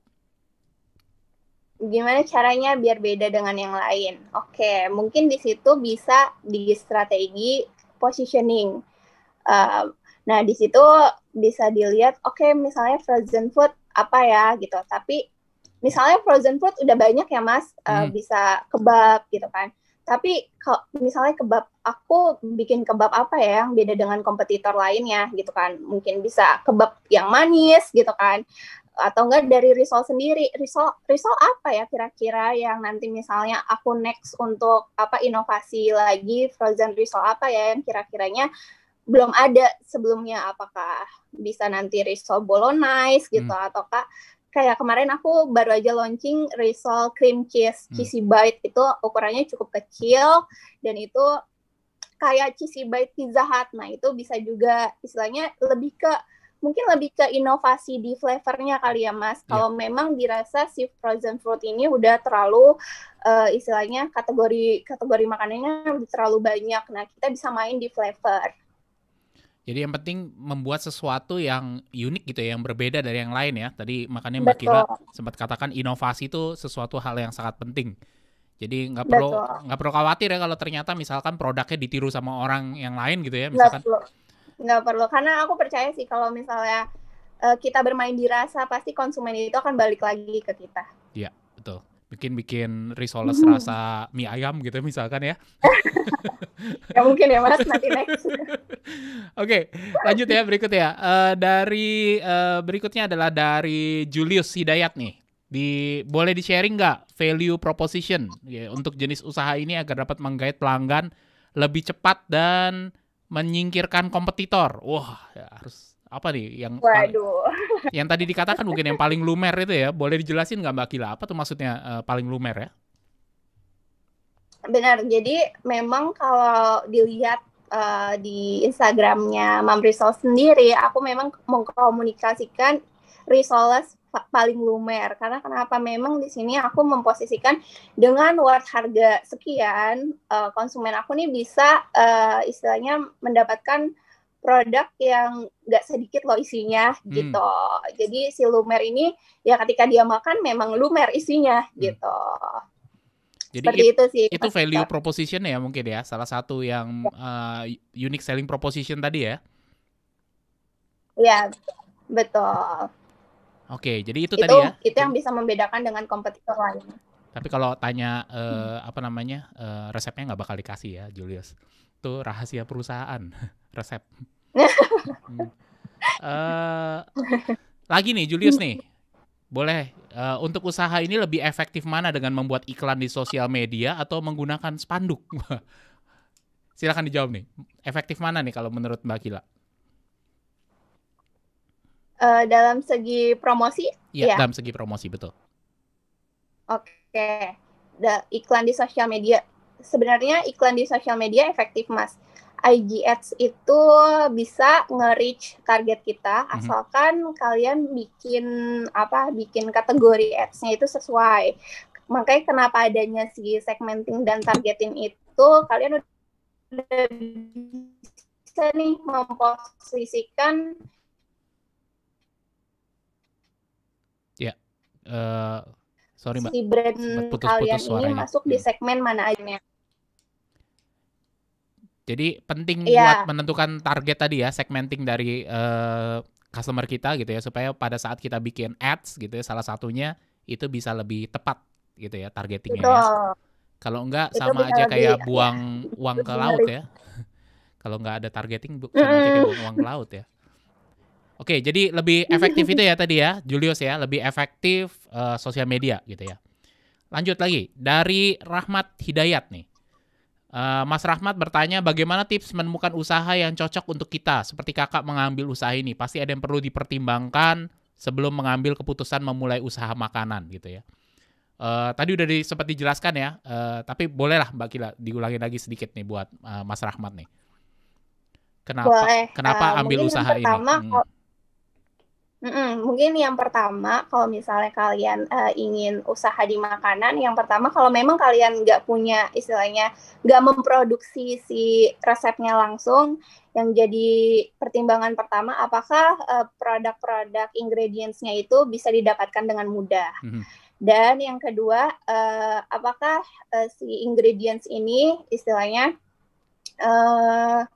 gimana caranya biar beda dengan yang lain. Oke, okay, mungkin di situ bisa di strategi positioning. Uh, nah, di situ bisa dilihat, oke, okay, misalnya frozen food apa ya gitu. Tapi misalnya frozen food udah banyak ya mas, uh, hmm. bisa kebab gitu kan. Tapi kalau misalnya kebab, aku bikin kebab apa ya yang beda dengan kompetitor lainnya gitu kan? Mungkin bisa kebab yang manis gitu kan, atau enggak dari risol sendiri risol risol apa ya kira-kira yang nanti misalnya aku next untuk apa inovasi lagi frozen risol apa ya yang kira-kiranya belum ada sebelumnya apakah bisa nanti risol bolognese gitu hmm. kak kayak kemarin aku baru aja launching risol cream cheese hmm. cheesy bite itu ukurannya cukup kecil dan itu kayak cheesy bite pizza hut nah itu bisa juga istilahnya lebih ke mungkin lebih ke inovasi di flavornya kali ya Mas. Yeah. Kalau memang dirasa si frozen fruit ini udah terlalu uh, istilahnya kategori kategori makanannya udah terlalu banyak. Nah, kita bisa main di flavor. Jadi yang penting membuat sesuatu yang unik gitu ya, yang berbeda dari yang lain ya. Tadi makanya Mbak Betul. Kira sempat katakan inovasi itu sesuatu hal yang sangat penting. Jadi nggak perlu nggak perlu khawatir ya kalau ternyata misalkan produknya ditiru sama orang yang lain gitu ya, misalkan nggak perlu karena aku percaya sih kalau misalnya uh, kita bermain di rasa pasti konsumen itu akan balik lagi ke kita. Iya betul. Bikin bikin risoles hmm. rasa mie ayam gitu misalkan ya. ya mungkin ya mas nanti next. Oke lanjut ya berikut ya uh, dari uh, berikutnya adalah dari Julius Hidayat nih di boleh di sharing nggak value proposition ya, untuk jenis usaha ini agar dapat menggait pelanggan lebih cepat dan menyingkirkan kompetitor. Wah, ya harus apa nih yang Waduh. yang tadi dikatakan mungkin yang paling lumer itu ya. Boleh dijelasin nggak Mbak Kila apa tuh maksudnya uh, paling lumer ya? Benar. Jadi memang kalau dilihat uh, di Instagramnya Mam Rizal sendiri, aku memang mengkomunikasikan Risoles paling lumer karena kenapa memang di sini aku memposisikan dengan worth harga sekian uh, konsumen aku nih bisa uh, istilahnya mendapatkan produk yang gak sedikit loh isinya hmm. gitu jadi si lumer ini ya ketika dia makan memang lumer isinya hmm. gitu jadi it, itu sih itu value proposition ya mungkin ya salah satu yang uh, unique selling proposition tadi ya ya betul Oke, jadi itu, itu tadi ya. Itu yang bisa membedakan dengan kompetitor lain. Tapi kalau tanya uh, hmm. apa namanya uh, resepnya nggak bakal dikasih ya, Julius. Itu rahasia perusahaan resep. hmm. uh, lagi nih Julius nih, boleh uh, untuk usaha ini lebih efektif mana dengan membuat iklan di sosial media atau menggunakan spanduk? Silakan dijawab nih. Efektif mana nih kalau menurut Mbak Kila? Eh, dalam segi promosi? Iya, ya. dalam segi promosi betul. Oke, okay. iklan di sosial media. Sebenarnya iklan di sosial media efektif, Mas. IG ads itu bisa nge-reach target kita mm-hmm. asalkan kalian bikin apa bikin kategori ads-nya itu sesuai. Makanya kenapa adanya si segmenting dan targeting itu kalian udah bisa nih memposisikan uh, sorry mbak. Si brand putus -putus kalian suaranya. ini masuk di iya. segmen mana aja? Jadi penting yeah. buat menentukan target tadi ya, segmenting dari uh, customer kita gitu ya, supaya pada saat kita bikin ads gitu ya, salah satunya itu bisa lebih tepat gitu ya targetingnya. Ya. Kalau enggak itu sama aja lebih, kayak ya, buang iya. uang ke iya, laut ya. Kalau enggak ada targeting sama aja kayak buang uang ke laut ya. Oke, jadi lebih efektif itu ya tadi ya, Julius ya, lebih efektif uh, sosial media gitu ya. Lanjut lagi dari Rahmat Hidayat nih. Uh, Mas Rahmat bertanya bagaimana tips menemukan usaha yang cocok untuk kita seperti kakak mengambil usaha ini pasti ada yang perlu dipertimbangkan sebelum mengambil keputusan memulai usaha makanan gitu ya. Uh, tadi udah di, sempat dijelaskan ya, uh, tapi bolehlah Mbak Kila diulangi lagi sedikit nih buat uh, Mas Rahmat nih. Kenapa Boleh. kenapa uh, ambil usaha pertama, ini? Hmm. Mm-mm. Mungkin yang pertama, kalau misalnya kalian uh, ingin usaha di makanan, yang pertama kalau memang kalian nggak punya istilahnya nggak memproduksi si resepnya langsung, yang jadi pertimbangan pertama apakah uh, produk-produk ingredients-nya itu bisa didapatkan dengan mudah. Mm-hmm. Dan yang kedua, uh, apakah uh, si ingredients ini istilahnya uh,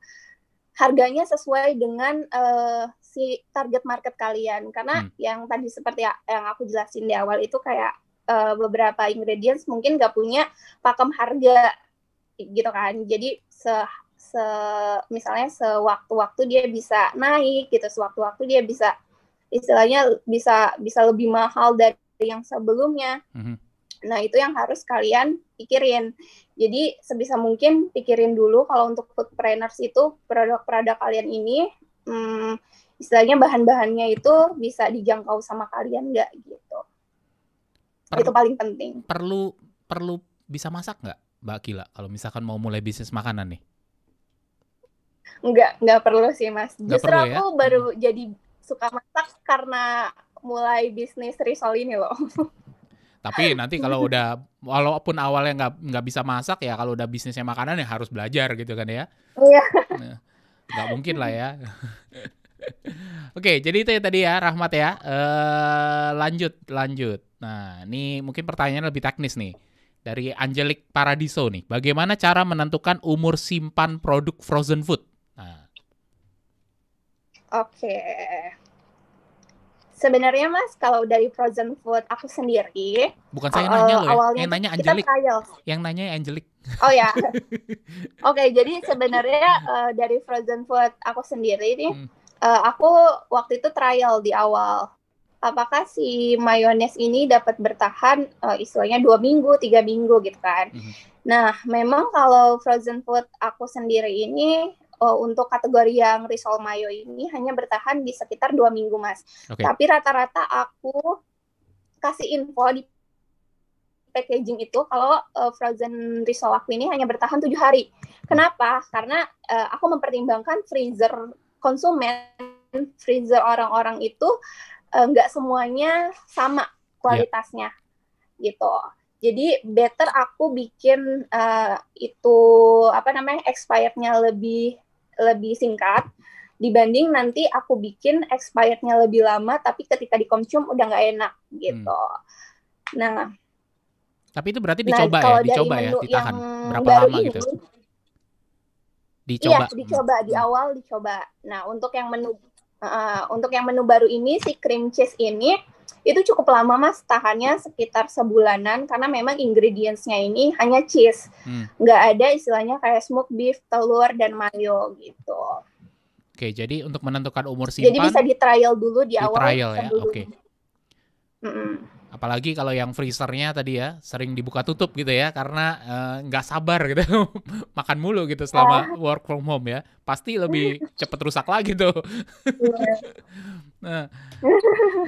harganya sesuai dengan uh, si target market kalian karena hmm. yang tadi seperti ya, yang aku jelasin di awal itu kayak uh, beberapa ingredients mungkin gak punya pakem harga gitu kan jadi se se misalnya sewaktu-waktu dia bisa naik gitu sewaktu-waktu dia bisa istilahnya bisa bisa lebih mahal dari yang sebelumnya hmm nah itu yang harus kalian pikirin jadi sebisa mungkin pikirin dulu kalau untuk food trainers itu produk-produk kalian ini hmm, istilahnya bahan-bahannya itu bisa dijangkau sama kalian nggak gitu. Per itu paling penting. Perlu perlu bisa masak nggak, Mbak Kila? Kalau misalkan mau mulai bisnis makanan nih? Nggak, nggak perlu sih Mas. Nggak Justru aku ya? baru hmm. jadi suka masak karena mulai bisnis risol ini loh. Tapi nanti kalau udah walaupun awalnya nggak nggak bisa masak ya kalau udah bisnisnya makanan ya harus belajar gitu kan ya. Iya. Nah, nggak mungkin lah ya. Oke, jadi itu ya tadi ya Rahmat ya. Uh, lanjut, lanjut. Nah, ini mungkin pertanyaan lebih teknis nih dari Angelic Paradiso nih. Bagaimana cara menentukan umur simpan produk frozen food? Nah. Oke. Sebenarnya Mas, kalau dari frozen food aku sendiri, bukan saya yang eh, nanya loh, ya. awalnya yang nanya Angelic. Yang nanya Angelic. Oh ya. Oke, jadi sebenarnya uh, dari frozen food aku sendiri nih hmm uh, aku waktu itu trial di awal. Apakah si mayones ini dapat bertahan uh, istilahnya dua minggu, tiga minggu gitu kan? Mm -hmm. Nah, memang kalau frozen food aku sendiri ini uh, untuk kategori yang risol mayo ini hanya bertahan di sekitar dua minggu mas. Okay. Tapi rata-rata aku kasih info di packaging itu kalau uh, frozen risol aku ini hanya bertahan tujuh hari. Kenapa? Karena uh, aku mempertimbangkan freezer konsumen freezer orang-orang itu eh, nggak uh, semuanya sama kualitasnya yeah. gitu. Jadi better aku bikin uh, itu apa namanya expirednya lebih lebih singkat dibanding nanti aku bikin expirednya lebih lama tapi ketika dikonsum udah nggak enak gitu. Hmm. Nah, tapi itu berarti dicoba nah, ya, dicoba ya, ya ditahan berapa baru lama gitu? ini, dicoba. Iya, dicoba di hmm. awal dicoba. Nah, untuk yang menu uh, untuk yang menu baru ini si cream cheese ini itu cukup lama mas tahannya sekitar sebulanan karena memang ingredientsnya ini hanya cheese hmm. nggak ada istilahnya kayak smoked beef telur dan mayo gitu oke jadi untuk menentukan umur simpan jadi bisa di trial dulu di, di awal trial ya oke okay. mm -mm. Apalagi kalau yang freezernya tadi ya sering dibuka tutup gitu ya karena eh, nggak uh, sabar gitu makan mulu gitu selama ya. work from home ya pasti lebih iya. cepet rusak lagi tuh. Iya. nah,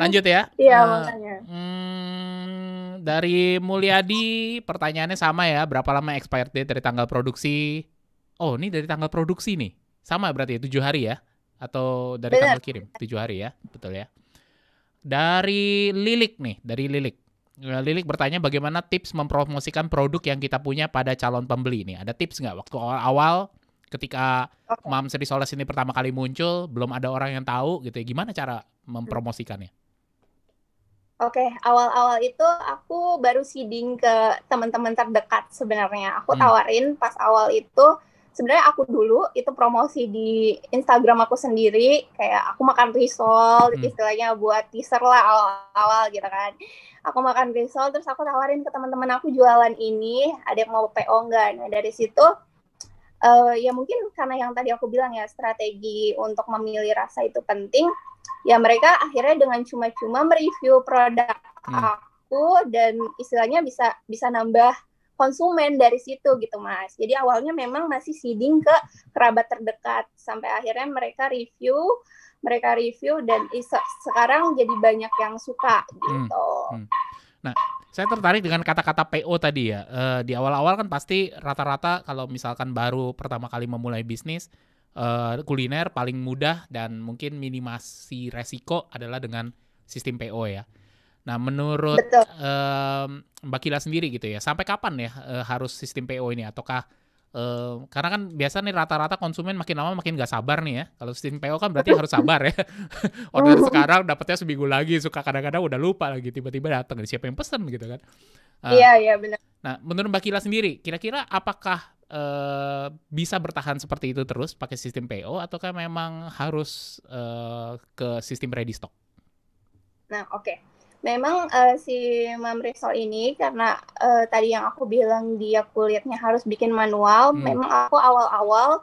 lanjut ya. Iya uh, makanya. Hmm, dari Mulyadi pertanyaannya sama ya berapa lama expired date dari tanggal produksi? Oh ini dari tanggal produksi nih sama berarti ya, tujuh hari ya atau dari Bener. tanggal kirim tujuh hari ya betul ya? Dari Lilik nih, dari Lilik. Eh, Lilik bertanya bagaimana tips mempromosikan produk yang kita punya pada calon pembeli nih. Ada tips nggak waktu awal-awal ketika okay. Mam Seri Solas ini pertama kali muncul, belum ada orang yang tahu gitu ya. Gimana cara mempromosikannya? Oke, okay, awal-awal itu aku baru seeding ke teman-teman terdekat sebenarnya. Aku hmm. tawarin pas awal itu sebenarnya aku dulu itu promosi di Instagram aku sendiri kayak aku makan risol hmm. istilahnya buat teaser lah awal-awal gitu kan aku makan risol terus aku tawarin ke teman-teman aku jualan ini ada yang mau PO enggak nah dari situ uh, ya mungkin karena yang tadi aku bilang ya strategi untuk memilih rasa itu penting ya mereka akhirnya dengan cuma-cuma mereview produk hmm. aku dan istilahnya bisa bisa nambah konsumen dari situ gitu mas. Jadi awalnya memang masih seeding ke kerabat terdekat sampai akhirnya mereka review, mereka review dan sekarang jadi banyak yang suka gitu. Hmm, hmm. Nah, saya tertarik dengan kata-kata PO tadi ya. Uh, di awal-awal kan pasti rata-rata kalau misalkan baru pertama kali memulai bisnis uh, kuliner paling mudah dan mungkin minimasi resiko adalah dengan sistem PO ya. Nah, menurut uh, Mbak Kila sendiri gitu ya, sampai kapan ya uh, harus sistem PO ini? Ataukah Uh, karena kan biasanya rata-rata konsumen makin lama makin gak sabar nih ya. Kalau sistem PO kan berarti harus sabar ya. Order sekarang dapatnya seminggu lagi, suka kadang-kadang udah lupa lagi tiba-tiba datang siapa yang pesen gitu kan. Iya, uh, iya iya benar. Nah, menurut Mbak Kila sendiri, kira-kira apakah uh, bisa bertahan seperti itu terus pakai sistem PO ataukah memang harus uh, ke sistem ready stock? Nah, oke. Okay memang uh, si Mam ini karena uh, tadi yang aku bilang dia kulitnya harus bikin manual, hmm. memang aku awal-awal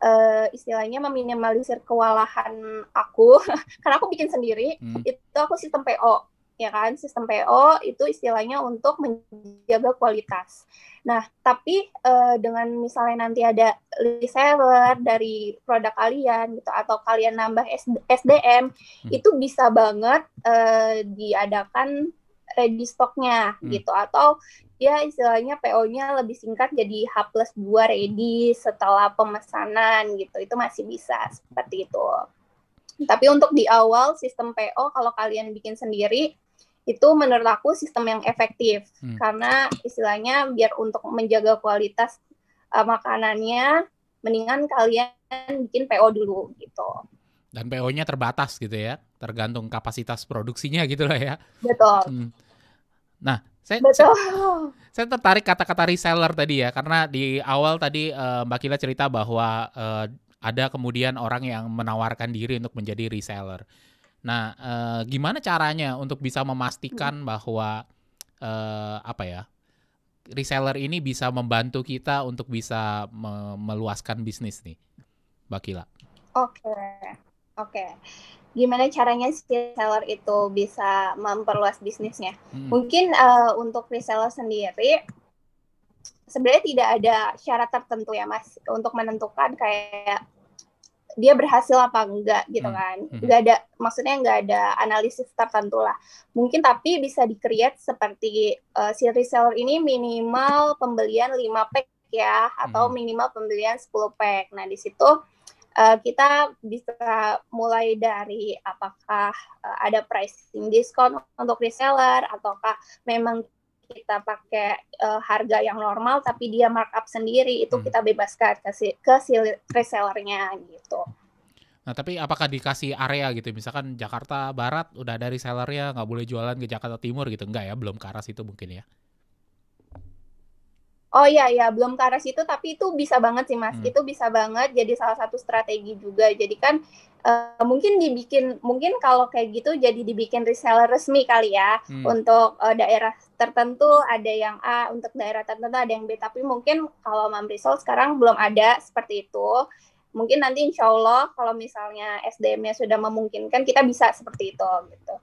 uh, istilahnya meminimalisir kewalahan aku karena aku bikin sendiri. Hmm. Itu aku sistem PO ya kan sistem PO itu istilahnya untuk menjaga kualitas. Nah, tapi uh, dengan misalnya nanti ada reseller dari produk kalian gitu atau kalian nambah SDM hmm. itu bisa banget uh, diadakan ready eh, stocknya hmm. gitu atau ya istilahnya PO-nya lebih singkat jadi H plus 2 ready setelah pemesanan gitu itu masih bisa seperti itu tapi untuk di awal sistem PO kalau kalian bikin sendiri itu menurut aku sistem yang efektif hmm. karena istilahnya biar untuk menjaga kualitas uh, makanannya mendingan kalian bikin PO dulu gitu. Dan PO-nya terbatas gitu ya, tergantung kapasitas produksinya gitu lah ya. Betul. Hmm. Nah, saya, Betul. saya saya tertarik kata-kata reseller tadi ya karena di awal tadi uh, Mbak Kila cerita bahwa uh, ada kemudian orang yang menawarkan diri untuk menjadi reseller Nah, uh, gimana caranya untuk bisa memastikan hmm. bahwa uh, apa ya reseller ini bisa membantu kita untuk bisa me meluaskan bisnis nih, Mbak Kila? Oke, okay. oke. Okay. Gimana caranya reseller itu bisa memperluas bisnisnya? Hmm. Mungkin uh, untuk reseller sendiri sebenarnya tidak ada syarat tertentu ya mas untuk menentukan kayak dia berhasil apa enggak gitu hmm. kan hmm. nggak ada maksudnya nggak ada analisis tertentu lah mungkin tapi bisa di create seperti uh, si reseller ini minimal pembelian 5 pack ya atau hmm. minimal pembelian 10 pack nah di situ uh, kita bisa mulai dari apakah uh, ada pricing diskon untuk reseller ataukah memang kita pakai uh, harga yang normal tapi dia markup sendiri itu hmm. kita bebaskan ke si, ke si resellernya gitu. Nah tapi apakah dikasih area gitu misalkan Jakarta Barat udah dari sellernya nggak boleh jualan ke Jakarta Timur gitu enggak ya belum ke arah situ mungkin ya? Oh iya ya, belum ke arah situ tapi itu bisa banget sih Mas. Hmm. Itu bisa banget jadi salah satu strategi juga. Jadi kan uh, mungkin dibikin mungkin kalau kayak gitu jadi dibikin reseller resmi kali ya hmm. untuk uh, daerah tertentu ada yang A, untuk daerah tertentu ada yang B. Tapi mungkin kalau Mamrisol sekarang belum ada seperti itu. Mungkin nanti insya Allah kalau misalnya SDM-nya sudah memungkinkan kita bisa seperti itu gitu.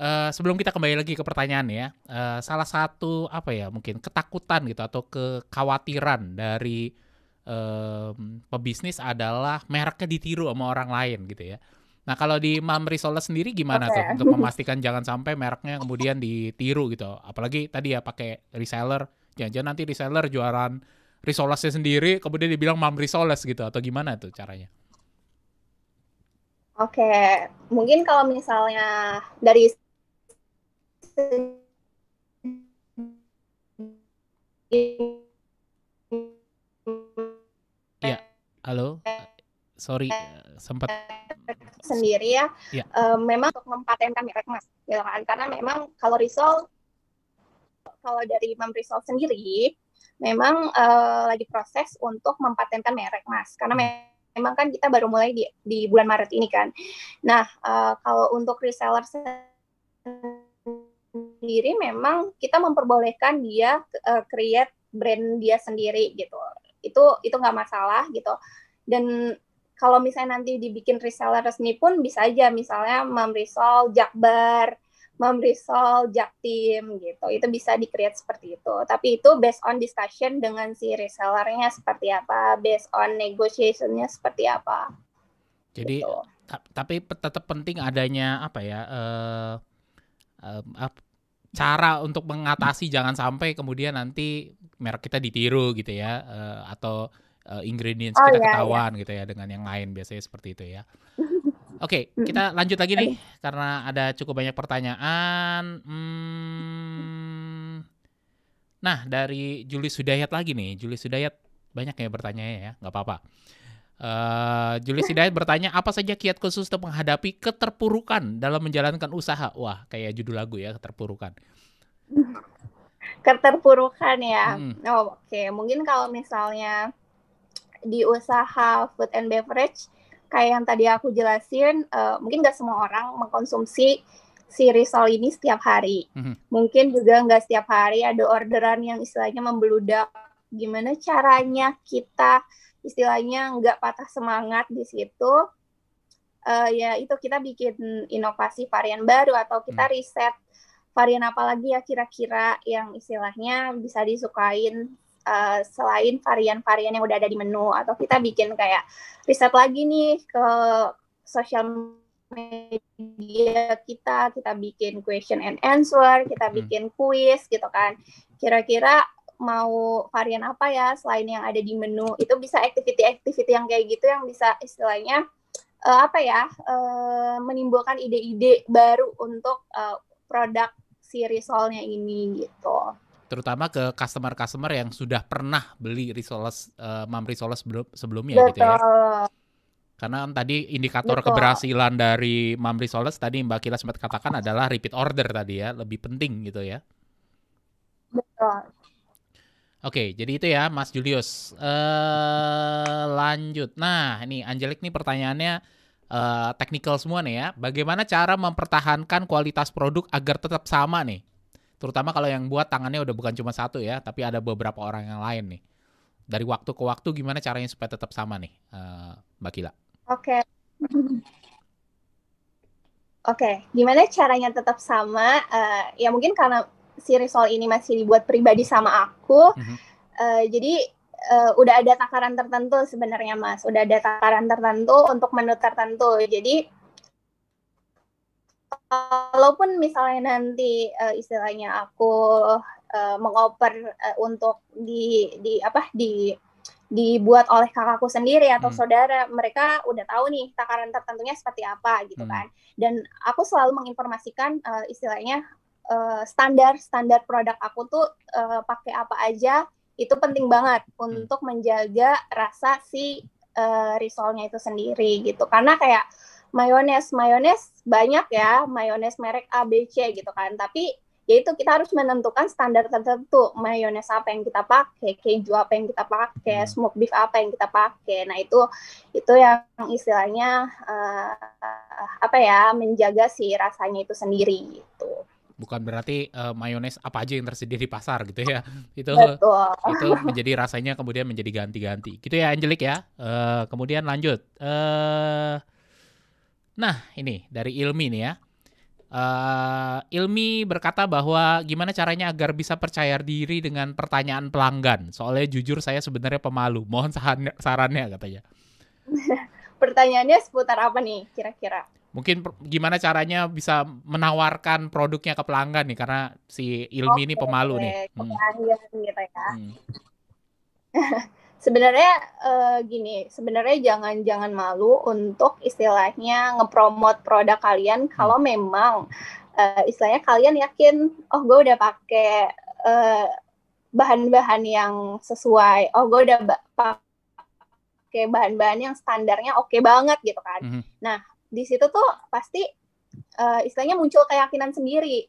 Eh, sebelum kita kembali lagi ke pertanyaan ya, uh, salah satu apa ya mungkin ketakutan gitu atau kekhawatiran dari um, pebisnis adalah mereknya ditiru sama orang lain gitu ya. Nah kalau di Mamri Solar sendiri gimana okay. tuh untuk memastikan jangan sampai mereknya kemudian ditiru gitu, apalagi tadi ya pakai reseller, jangan-jangan nanti reseller jualan Risolesnya sendiri kemudian dibilang Mamri Soles gitu atau gimana tuh caranya? Oke, mungkin kalau misalnya dari Ya, halo. Sorry, ya, sempat sendiri ya. ya. E, memang untuk mempatenkan merek mas, gitu kan? Karena memang kalau risol, kalau dari Mam Risol sendiri, memang e, lagi proses untuk mempatenkan merek mas. Karena memang kan kita baru mulai di, di bulan Maret ini kan. Nah, e, kalau untuk reseller sendiri, sendiri memang kita memperbolehkan dia uh, create brand dia sendiri gitu. Itu itu nggak masalah gitu. Dan kalau misalnya nanti dibikin reseller resmi pun bisa aja misalnya memresol Jakbar, memresol Jaktim gitu. Itu bisa di create seperti itu. Tapi itu based on discussion dengan si resellernya seperti apa, based on negotiationnya seperti apa. Jadi gitu. tapi tetap penting adanya apa ya? Uh, uh, cara untuk mengatasi jangan sampai kemudian nanti merek kita ditiru gitu ya uh, atau uh, ingredients oh, kita iya, ketahuan iya. gitu ya dengan yang lain biasanya seperti itu ya. Oke, okay, kita lanjut lagi nih karena ada cukup banyak pertanyaan. Hmm, nah dari Juli Sudayat lagi nih, Juli Sudayat banyak yang bertanya ya, nggak apa-apa. Uh, Julius Hidayat bertanya apa saja kiat khusus untuk menghadapi keterpurukan dalam menjalankan usaha. Wah, kayak judul lagu ya, keterpurukan. Keterpurukan ya. Hmm. Oh, oke. Okay. Mungkin kalau misalnya di usaha food and beverage kayak yang tadi aku jelasin, uh, mungkin nggak semua orang mengkonsumsi si risol ini setiap hari. Hmm. Mungkin juga nggak setiap hari ada orderan yang istilahnya membeludak. Gimana caranya kita istilahnya nggak patah semangat di situ uh, ya itu kita bikin inovasi varian baru atau kita hmm. riset varian apa lagi ya kira-kira yang istilahnya bisa disukain uh, selain varian-varian yang udah ada di menu atau kita bikin kayak riset lagi nih ke sosial media kita kita bikin question and answer kita bikin hmm. bikin gitu kan kira-kira mau varian apa ya selain yang ada di menu itu bisa activity-activity yang kayak gitu yang bisa istilahnya uh, apa ya uh, menimbulkan ide-ide baru untuk uh, produk si risolnya ini gitu terutama ke customer-customer yang sudah pernah beli risoles uh, mam risoles sebelumnya Betul. gitu ya karena kan tadi indikator Betul. keberhasilan dari mam risoles tadi Mbak Kila sempat katakan adalah repeat order tadi ya lebih penting gitu ya Betul Oke, jadi itu ya Mas Julius. Uh, lanjut. Nah, ini Angelik nih pertanyaannya uh, technical semua nih ya. Bagaimana cara mempertahankan kualitas produk agar tetap sama nih? Terutama kalau yang buat tangannya udah bukan cuma satu ya, tapi ada beberapa orang yang lain nih. Dari waktu ke waktu gimana caranya supaya tetap sama nih, uh, Mbak Kila? Oke. Okay. Oke, okay. gimana caranya tetap sama? Uh, ya mungkin karena si risol ini masih dibuat pribadi sama aku. Mm -hmm. uh, jadi uh, udah ada takaran tertentu sebenarnya Mas, udah ada takaran tertentu untuk menu tertentu. Jadi walaupun misalnya nanti uh, istilahnya aku uh, mengoper uh, untuk di di apa di dibuat oleh kakakku sendiri atau hmm. saudara mereka udah tahu nih takaran tertentunya seperti apa gitu hmm. kan dan aku selalu menginformasikan uh, istilahnya Eh, standar standar produk aku tuh uh, pakai apa aja itu penting banget hmm. untuk menjaga rasa si uh, risolnya itu sendiri gitu karena kayak mayones mayones banyak ya mayones merek A B C gitu kan tapi yaitu kita harus menentukan standar tertentu mayones apa yang kita pakai keju apa yang kita pakai hmm. smoked beef apa yang kita pakai nah itu itu yang istilahnya uh, apa ya menjaga si rasanya itu sendiri gitu bukan berarti uh, mayones apa aja yang tersedia di pasar gitu ya itu Betul. itu menjadi rasanya kemudian menjadi ganti-ganti gitu ya Angelik ya uh, kemudian lanjut uh, nah ini dari Ilmi nih ya uh, Ilmi berkata bahwa gimana caranya agar bisa percaya diri dengan pertanyaan pelanggan soalnya jujur saya sebenarnya pemalu mohon saran sarannya katanya pertanyaannya seputar apa nih kira-kira? Mungkin gimana caranya bisa menawarkan produknya ke pelanggan nih karena si Ilmi okay, ini pemalu nih. Hmm. Pelanggan hmm. gitu ya. Hmm. sebenarnya uh, gini, sebenarnya jangan jangan malu untuk istilahnya ngepromot produk kalian hmm. kalau memang uh, istilahnya kalian yakin oh gue udah pakai uh, bahan-bahan yang sesuai. Oh, gue udah pakai kayak bahan-bahan yang standarnya oke okay banget gitu kan. Mm -hmm. Nah di situ tuh pasti uh, istilahnya muncul keyakinan sendiri.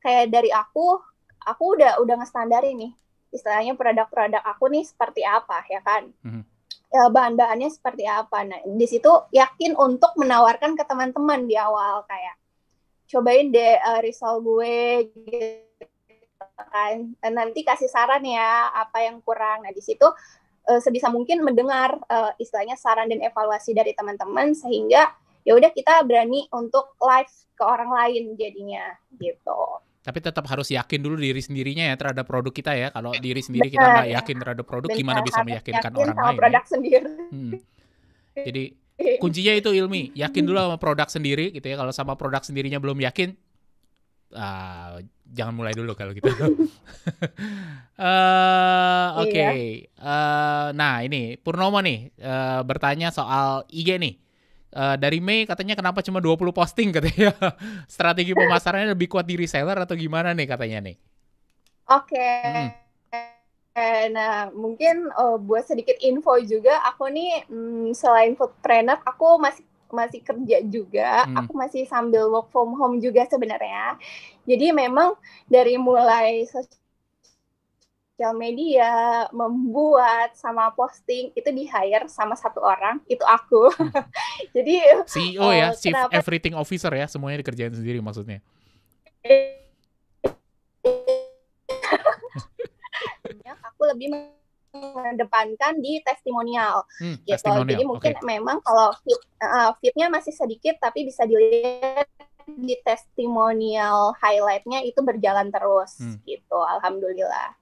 Kayak dari aku, aku udah udah ngestandar ini, istilahnya produk-produk aku nih seperti apa ya kan. Mm -hmm. Ya, bahan-bahannya seperti apa. Nah, di situ yakin untuk menawarkan ke teman-teman di awal kayak cobain deh uh, risol gue gitu kan. nanti kasih saran ya apa yang kurang. Nah, di situ Eh, sebisa mungkin mendengar uh, istilahnya saran dan evaluasi dari teman-teman sehingga ya udah kita berani untuk live ke orang lain jadinya gitu. Tapi tetap harus yakin dulu diri sendirinya ya terhadap produk kita ya. Kalau diri sendiri Bener, kita nggak yakin terhadap produk, Bener, gimana bisa meyakinkan yakin orang sama lain? Produk ya? sendiri. Hmm. Jadi kuncinya itu ilmi. Yakin dulu sama produk sendiri gitu ya. Kalau sama produk sendirinya belum yakin, uh, jangan mulai dulu kalau gitu. uh, Oke, okay. iya. uh, nah ini Purnomo nih uh, bertanya soal IG nih. Uh, dari Mei katanya kenapa cuma 20 posting katanya. Strategi pemasarannya lebih kuat di reseller atau gimana nih katanya nih? Oke. Okay. Hmm. Nah, mungkin uh, buat sedikit info juga, aku nih mm, selain food trainer aku masih masih kerja juga, hmm. aku masih sambil work from home juga sebenarnya. Jadi memang dari mulai sosial media, membuat sama posting itu di hire sama satu orang, itu aku. Hmm. Jadi CEO eh, ya, chief kenapa... everything officer ya, semuanya dikerjain sendiri maksudnya. Iya, aku lebih mengedepankan di testimonial hmm, gitu. Testimonial. Jadi mungkin okay. memang kalau fit, uh, eh, fitnya masih sedikit tapi bisa dilihat di testimonial highlightnya itu berjalan terus hmm. gitu. Alhamdulillah.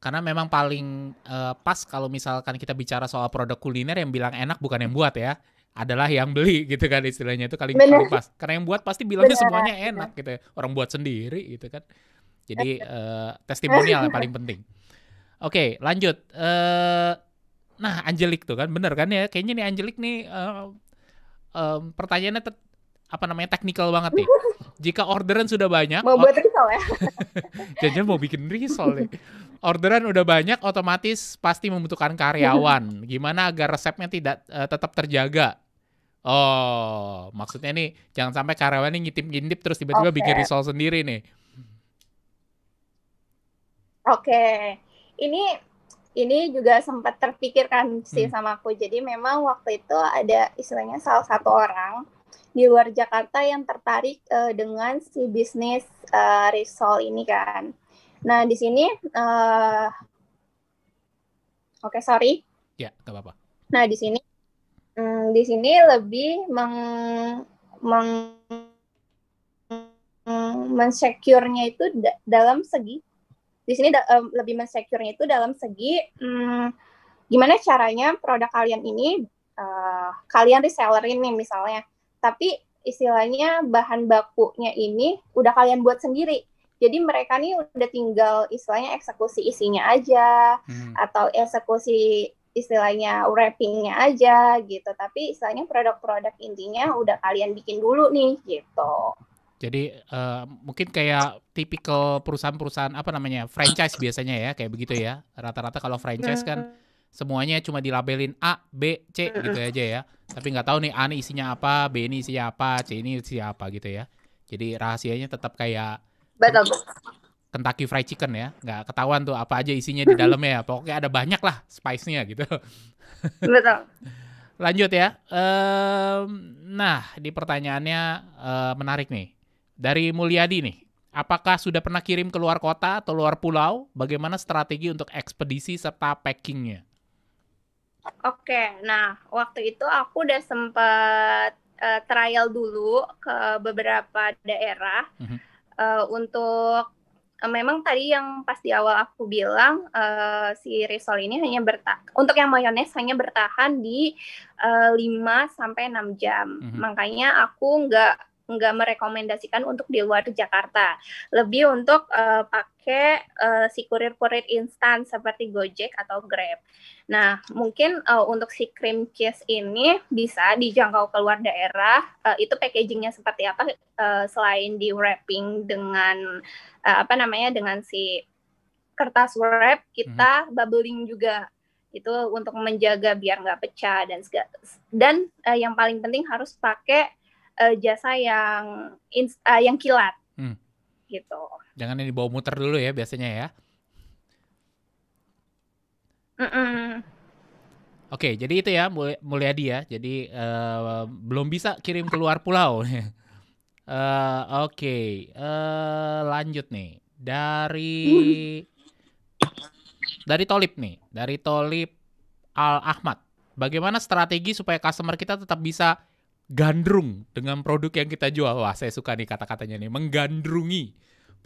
Karena memang paling uh, pas kalau misalkan kita bicara soal produk kuliner yang bilang enak bukan yang buat ya adalah yang beli gitu kan istilahnya itu kali paling pas karena yang buat pasti bilangnya Bener. semuanya enak gitu ya. orang buat sendiri gitu kan jadi uh, testimonial yang paling penting Oke, okay, lanjut. Uh, nah, angelik tuh kan bener kan ya? Kayaknya nih angelik nih uh, um, pertanyaannya ter apa namanya teknikal banget nih. Jika orderan sudah banyak, mau buat risol ya? Jangan mau bikin risol nih. Orderan udah banyak, otomatis pasti membutuhkan karyawan. Gimana agar resepnya tidak uh, tetap terjaga? Oh, maksudnya nih jangan sampai karyawan ini ngintip-ngintip terus tiba-tiba okay. bikin risol sendiri nih. Oke. Okay ini ini juga sempat terpikirkan sih hmm. sama aku. Jadi memang waktu itu ada istilahnya salah satu orang di luar Jakarta yang tertarik uh, dengan si bisnis uh, risol ini kan. Nah di sini, uh, oke okay, sorry. Ya, nggak apa-apa. Nah di sini, um, di sini lebih meng, meng meng, itu da dalam segi di sini um, lebih mensecure itu dalam segi um, gimana caranya produk kalian ini uh, kalian resellerin nih misalnya, tapi istilahnya bahan bakunya ini udah kalian buat sendiri. Jadi mereka nih udah tinggal istilahnya eksekusi isinya aja hmm. atau eksekusi istilahnya wrappingnya aja gitu. Tapi istilahnya produk-produk intinya udah kalian bikin dulu nih gitu. Jadi uh, mungkin kayak tipikal perusahaan-perusahaan apa namanya franchise biasanya ya kayak begitu ya. Rata-rata kalau franchise kan semuanya cuma dilabelin A, B, C gitu aja ya. Tapi nggak tahu nih A ini isinya apa, B ini isinya apa, C ini isinya apa gitu ya. Jadi rahasianya tetap kayak Betul. Kentucky Fried Chicken ya, nggak ketahuan tuh apa aja isinya di dalamnya ya. Pokoknya ada banyak lah spice-nya gitu. Betul. Lanjut ya. Um, nah, di pertanyaannya uh, menarik nih dari Mulyadi nih, apakah sudah pernah kirim ke luar kota atau luar pulau? Bagaimana strategi untuk ekspedisi serta packingnya? Oke, nah waktu itu aku udah sempat uh, eh, trial dulu ke beberapa daerah mm -hmm. uh, untuk eh, memang tadi yang pas di awal aku bilang uh, si risol ini hanya bertahan untuk yang mayones hanya bertahan di uh, 5 sampai 6 jam. Mm -hmm. Makanya aku nggak nggak merekomendasikan untuk di luar Jakarta. Lebih untuk uh, pakai uh, si kurir-kurir instan seperti Gojek atau Grab. Nah, mungkin uh, untuk si cream cheese ini bisa dijangkau keluar daerah. Uh, itu packagingnya seperti apa? Uh, selain di wrapping dengan uh, apa namanya dengan si kertas wrap, kita mm -hmm. bubbling juga itu untuk menjaga biar nggak pecah dan segala. dan uh, yang paling penting harus pakai uh, jasa yang uh, yang kilat hmm. gitu jangan yang dibawa muter dulu ya biasanya ya mm -mm. Oke, jadi itu ya Mulyadi ya. Jadi uh, belum bisa kirim keluar pulau. uh, Oke, okay. uh, lanjut nih dari dari Tolip nih, dari Tolip Al Ahmad. Bagaimana strategi supaya customer kita tetap bisa gandrung dengan produk yang kita jual. Wah, saya suka nih kata-katanya nih, menggandrungi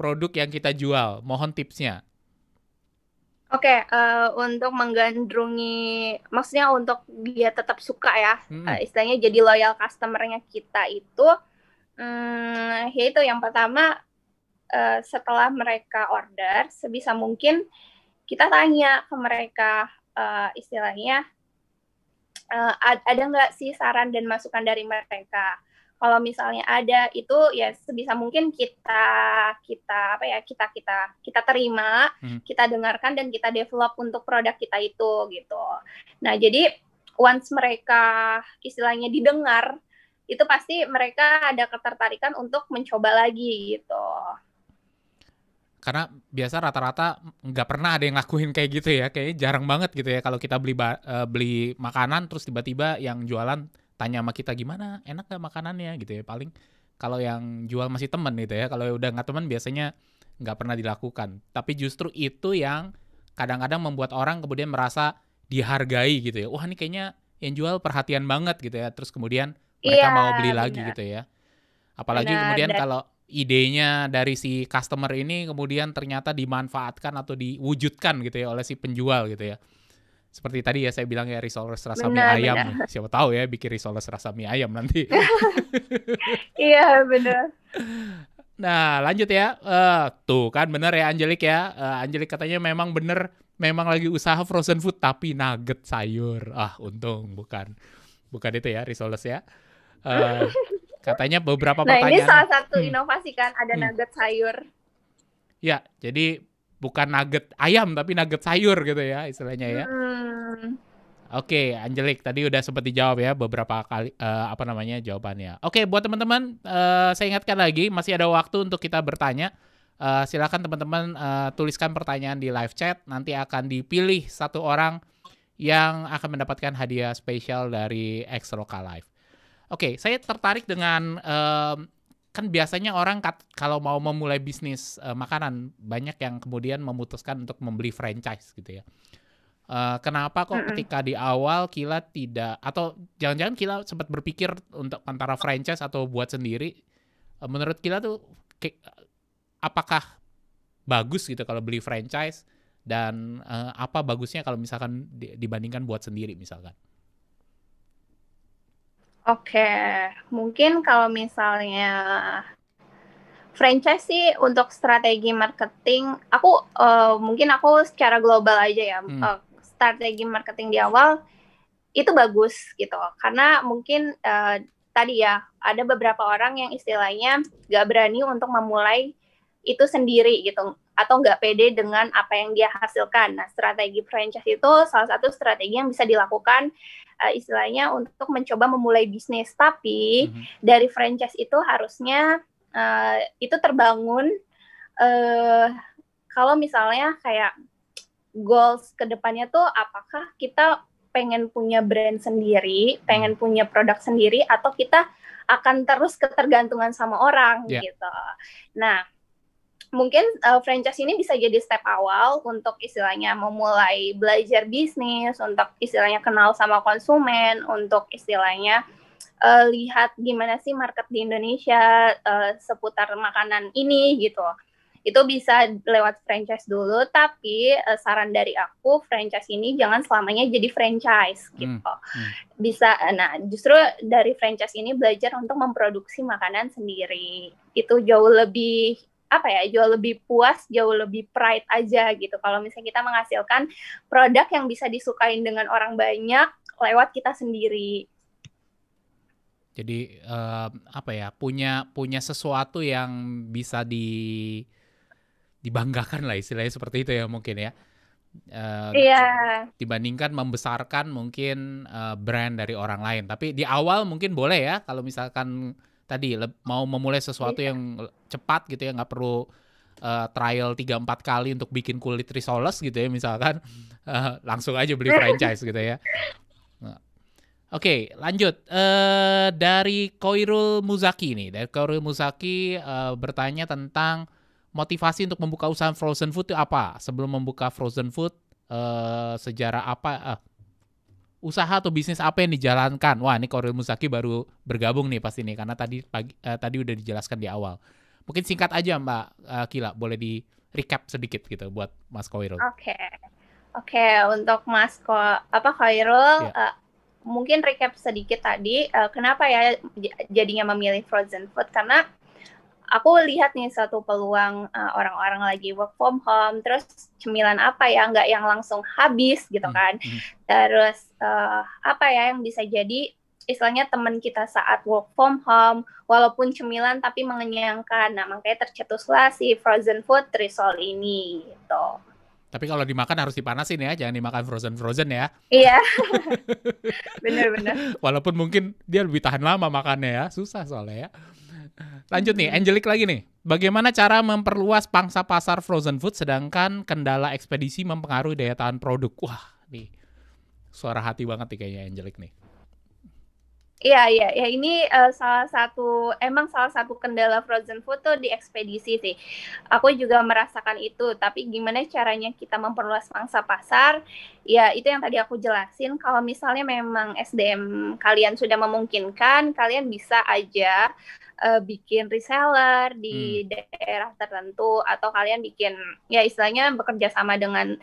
produk yang kita jual. Mohon tipsnya. Oke, okay, uh, eh, untuk menggandrungi, maksudnya untuk dia tetap suka ya, hmm. uh, istilahnya jadi loyal customernya kita itu, um, hmm, ya itu yang pertama uh, setelah mereka order sebisa mungkin kita tanya ke mereka uh, istilahnya uh, ada nggak sih saran dan masukan dari mereka? Kalau misalnya ada itu ya sebisa mungkin kita kita apa ya kita kita kita terima, hmm. kita dengarkan dan kita develop untuk produk kita itu gitu. Nah jadi once mereka istilahnya didengar itu pasti mereka ada ketertarikan untuk mencoba lagi gitu karena biasa rata-rata nggak pernah ada yang ngakuin kayak gitu ya kayak jarang banget gitu ya kalau kita beli ba- eh, beli makanan terus tiba-tiba yang jualan tanya sama kita gimana enak gak makanannya gitu ya paling kalau yang jual masih temen gitu ya kalau udah nggak temen biasanya nggak pernah dilakukan tapi justru itu yang kadang-kadang membuat orang kemudian merasa dihargai gitu ya wah ini kayaknya yang jual perhatian banget gitu ya terus kemudian mereka ya, mau beli bener. lagi gitu ya apalagi bener, kemudian kalau idenya dari si customer ini kemudian ternyata dimanfaatkan atau diwujudkan gitu ya oleh si penjual gitu ya. Seperti tadi ya saya bilang ya risoles rasa benar, ayam. Benar. Siapa tahu ya bikin risoles rasa mie ayam nanti. iya benar. Nah lanjut ya. Uh, tuh kan bener ya Angelik ya. Uh, Angelik katanya memang bener memang lagi usaha frozen food tapi nugget sayur. Ah untung bukan bukan itu ya risoles ya. Uh, Katanya beberapa nah, pertanyaan. Nah, ini salah satu hmm. inovasi kan ada hmm. nugget sayur. Ya, jadi bukan nugget ayam tapi nugget sayur gitu ya istilahnya ya. Hmm. Oke, okay, Angelic tadi udah sempat dijawab ya beberapa kali uh, apa namanya jawabannya. Oke, okay, buat teman-teman uh, saya ingatkan lagi masih ada waktu untuk kita bertanya. Uh, silakan teman-teman uh, tuliskan pertanyaan di live chat. Nanti akan dipilih satu orang yang akan mendapatkan hadiah spesial dari X Local Live. Oke, okay, saya tertarik dengan um, kan biasanya orang kat, kalau mau memulai bisnis uh, makanan banyak yang kemudian memutuskan untuk membeli franchise gitu ya. Uh, kenapa kok mm hmm ketika di awal Kila tidak atau jangan-jangan Kila sempat berpikir untuk antara franchise atau buat sendiri? Uh, menurut Kila tuh ke, apakah bagus gitu kalau beli franchise dan uh, apa bagusnya kalau misalkan di, dibandingkan buat sendiri misalkan? Oke, okay. mungkin kalau misalnya franchise sih untuk strategi marketing, aku uh, mungkin aku secara global aja ya hmm. uh, strategi marketing di awal itu bagus gitu karena mungkin uh, tadi ya ada beberapa orang yang istilahnya gak berani untuk memulai itu sendiri gitu atau nggak pede dengan apa yang dia hasilkan. Nah, strategi franchise itu salah satu strategi yang bisa dilakukan uh, istilahnya untuk mencoba memulai bisnis. Tapi mm-hmm. dari franchise itu harusnya uh, itu terbangun uh, kalau misalnya kayak goals kedepannya tuh apakah kita pengen punya brand sendiri, mhm. pengen punya produk sendiri, atau kita akan terus ketergantungan sama orang yeah. gitu. Nah, mungkin uh, franchise ini bisa jadi step awal untuk istilahnya memulai belajar bisnis, untuk istilahnya kenal sama konsumen, untuk istilahnya uh, lihat gimana sih market di Indonesia uh, seputar makanan ini gitu. Itu bisa lewat franchise dulu, tapi uh, saran dari aku franchise ini jangan selamanya jadi franchise hmm, gitu. Hmm. Bisa nah justru dari franchise ini belajar untuk memproduksi makanan sendiri. Itu jauh lebih apa ya jauh lebih puas jauh lebih pride aja gitu kalau misalnya kita menghasilkan produk yang bisa disukain dengan orang banyak lewat kita sendiri jadi uh, apa ya punya punya sesuatu yang bisa di dibanggakan lah istilahnya seperti itu ya mungkin ya uh, eh, yeah. dibandingkan membesarkan mungkin uh, brand dari orang lain tapi di awal mungkin boleh ya kalau misalkan tadi mau memulai sesuatu iya. yang cepat gitu ya nggak perlu uh, trial 3 4 kali untuk bikin kulit risoles gitu ya misalkan uh, langsung aja beli franchise gitu ya. Nah. Oke, okay, lanjut. Uh, dari Koirul Muzaki nih. Dari Koirul Muzaki uh, bertanya tentang motivasi untuk membuka usaha frozen food itu apa? Sebelum membuka frozen food uh, sejarah apa uh, usaha atau bisnis apa yang dijalankan. Wah, ini Koril Musaki baru bergabung nih pasti nih karena tadi pagi uh, tadi udah dijelaskan di awal. Mungkin singkat aja Mbak uh, Kila, boleh di recap sedikit gitu buat Mas Koirul. Oke. Okay. Oke, okay, untuk Mas Ko apa Koirul yeah. Iya. uh, mungkin recap sedikit tadi uh, kenapa ya jadinya memilih frozen food karena aku lihat nih satu peluang eh, orang-orang uh, lagi work from home terus cemilan apa ya nggak yang langsung habis gitu hmm, kan hmm. terus uh, apa ya yang bisa jadi istilahnya teman kita saat work from home walaupun cemilan tapi mengenyangkan nah makanya tercetuslah si frozen food trisol ini gitu tapi kalau dimakan harus dipanasin ya, jangan dimakan frozen-frozen ya. Iya, Bener bener. Walaupun mungkin dia lebih tahan lama makannya ya, susah soalnya ya. Lanjut nih, hmm. Angelic lagi nih. Bagaimana cara memperluas pangsa pasar frozen food sedangkan kendala ekspedisi mempengaruhi daya tahan produk? Wah, nih suara hati banget nih kayaknya Angelic nih. Iya, iya, ya ini uh, salah satu emang salah satu kendala frozen food tuh di ekspedisi sih. Aku juga merasakan itu, tapi gimana caranya kita memperluas mangsa pasar? Ya, itu yang tadi aku jelasin. Kalau misalnya memang SDM kalian sudah memungkinkan, kalian bisa aja uh, bikin reseller di hmm. daerah tertentu atau kalian bikin ya istilahnya bekerja sama dengan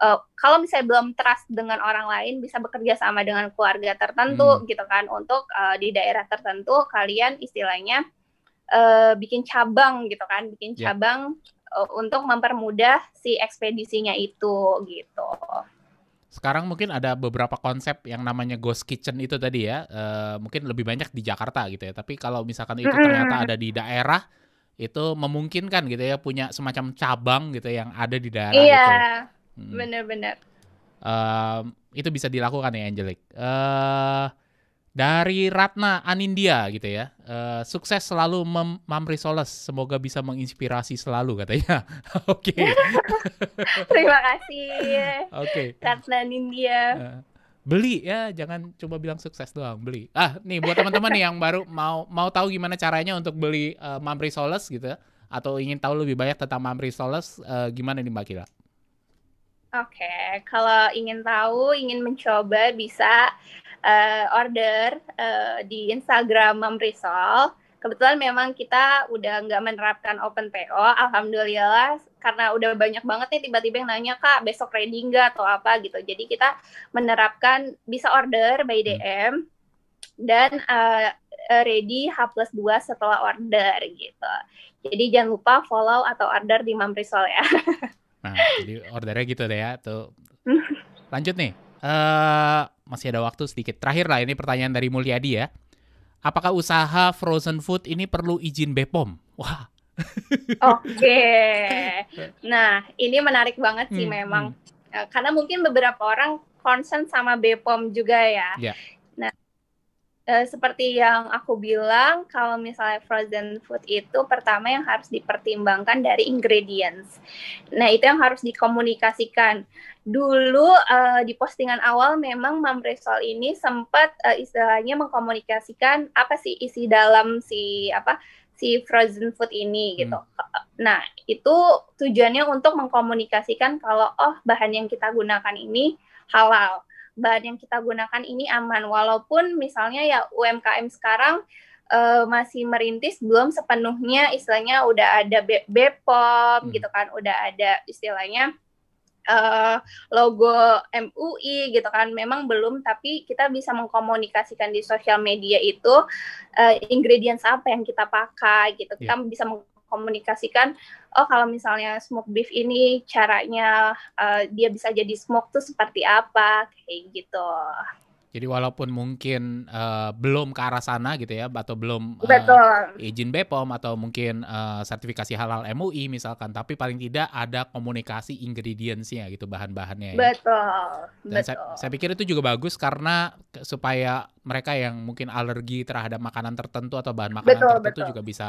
uh, kalau misalnya belum trust dengan orang lain bisa bekerja sama dengan keluarga tertentu hmm. gitu kan untuk uh, di daerah tertentu kalian istilahnya uh, bikin cabang gitu kan bikin yeah. cabang uh, untuk mempermudah si ekspedisinya itu gitu. Sekarang mungkin ada beberapa konsep yang namanya ghost kitchen itu tadi ya, uh, mungkin lebih banyak di Jakarta gitu ya. Tapi kalau misalkan itu ternyata ada di daerah, itu memungkinkan gitu ya punya semacam cabang gitu yang ada di daerah Iya, itu. Hmm. Benar-benar. Uh, itu bisa dilakukan ya Angelic. Uh, dari Ratna Anindia gitu ya. Uh, sukses selalu mem Mamri Soles. Semoga bisa menginspirasi selalu katanya. Oke. Terima kasih. Oke. Okay. Ratna Anindia Uh eh, beli ya jangan coba bilang sukses doang beli ah nih buat teman-teman nih yang baru mau mau tahu gimana caranya untuk beli uh, Mamri Solas gitu ya, atau ingin tahu lebih banyak tentang Mamri Solas uh, gimana nih Mbak Kira Oke, okay. kalau ingin tahu, ingin mencoba bisa uh, order uh, di Instagram Mamrisol. Kebetulan memang kita udah nggak menerapkan open PO, alhamdulillah karena udah banyak banget nih tiba-tiba yang nanya kak besok ready nggak atau apa gitu. Jadi kita menerapkan bisa order by DM hmm. dan uh, ready H plus 2 setelah order gitu. Jadi jangan lupa follow atau order di Mamrisol ya. Nah, jadi ordernya gitu deh ya. Tuh. Lanjut nih. Uh, masih ada waktu sedikit. Terakhir lah ini pertanyaan dari Mulyadi ya. Apakah usaha frozen food ini perlu izin BPOM? Wah. Oke. Okay. Nah, ini menarik banget sih hmm, memang. Hmm. Eh, karena mungkin beberapa orang concern sama BPOM juga ya. Yeah. Eh, seperti yang aku bilang, kalau misalnya frozen food itu pertama yang harus dipertimbangkan dari ingredients. Nah, itu yang harus dikomunikasikan. Dulu uh, di postingan awal memang Mam Resol ini sempat uh, istilahnya mengkomunikasikan apa sih isi dalam si apa si frozen food ini hmm. gitu. Nah, itu tujuannya untuk mengkomunikasikan kalau oh bahan yang kita gunakan ini halal bahan yang kita gunakan ini aman walaupun misalnya ya UMKM sekarang uh, masih merintis belum sepenuhnya istilahnya udah ada BPOM hmm. gitu kan udah ada istilahnya uh, logo MUI gitu kan memang belum tapi kita bisa mengkomunikasikan di sosial media itu uh, ingredients apa yang kita pakai gitu yeah. kita bisa meng komunikasikan oh kalau misalnya smoke beef ini caranya uh, dia bisa jadi smoke tuh seperti apa kayak gitu. Jadi walaupun mungkin uh, belum ke arah sana gitu ya, atau belum uh, izin BPOM atau mungkin uh, sertifikasi halal MUI misalkan, tapi paling tidak ada komunikasi ingredientsnya gitu bahan-bahannya. Ya. Betul. Dan Betul. Saya, saya pikir itu juga bagus karena supaya mereka yang mungkin alergi terhadap makanan tertentu atau bahan makanan Betul. tertentu Betul. juga bisa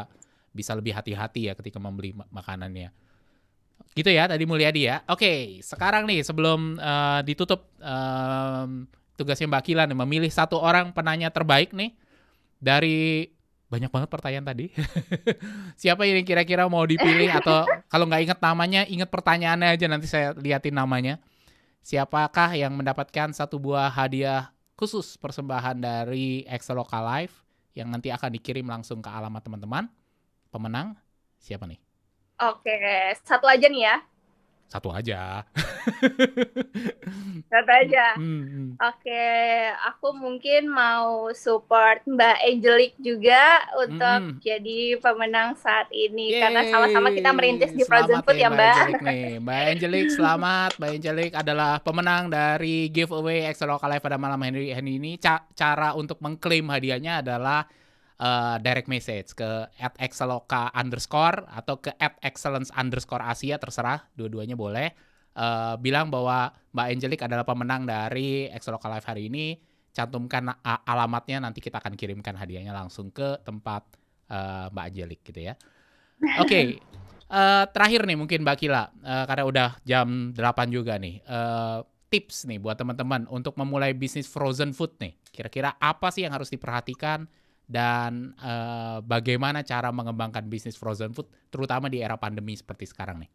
bisa lebih hati-hati ya ketika membeli makanannya. Gitu ya tadi Mulyadi ya. Oke, sekarang nih sebelum uh, ditutup uh, tugasnya Mbak Kila nih memilih satu orang penanya terbaik nih dari banyak banget pertanyaan tadi. Siapa yang kira-kira mau dipilih atau kalau nggak ingat namanya, ingat pertanyaannya aja nanti saya liatin namanya. Siapakah yang mendapatkan satu buah hadiah khusus persembahan dari Extra Local Live yang nanti akan dikirim langsung ke alamat teman-teman? pemenang siapa nih? Oke, satu aja nih ya. Satu aja. satu aja. Hmm, hmm, hmm. Oke, aku mungkin mau support Mbak Angelic juga untuk hmm, hmm. jadi pemenang saat ini Yeay. karena sama-sama kita merintis di selamat Frozen Food ya, ya Mbak. Mbak nih. Mbak Angelic, selamat. Mbak Angelic adalah pemenang dari giveaway Extra Local Live pada malam hari ini. cara untuk mengklaim hadiahnya adalah uh, direct message ke at exceloka underscore atau ke at excellence underscore asia terserah dua-duanya boleh uh, bilang bahwa mbak Angelic adalah pemenang dari exceloka live hari ini cantumkan alamatnya nanti kita akan kirimkan hadiahnya langsung ke tempat uh, mbak Angelic gitu ya oke okay. Uh, terakhir nih mungkin Mbak Kila, uh, karena udah jam 8 juga nih. Uh, tips nih buat teman-teman untuk memulai bisnis frozen food nih. Kira-kira apa sih yang harus diperhatikan? dan uh, bagaimana cara mengembangkan bisnis frozen food terutama di era pandemi seperti sekarang nih?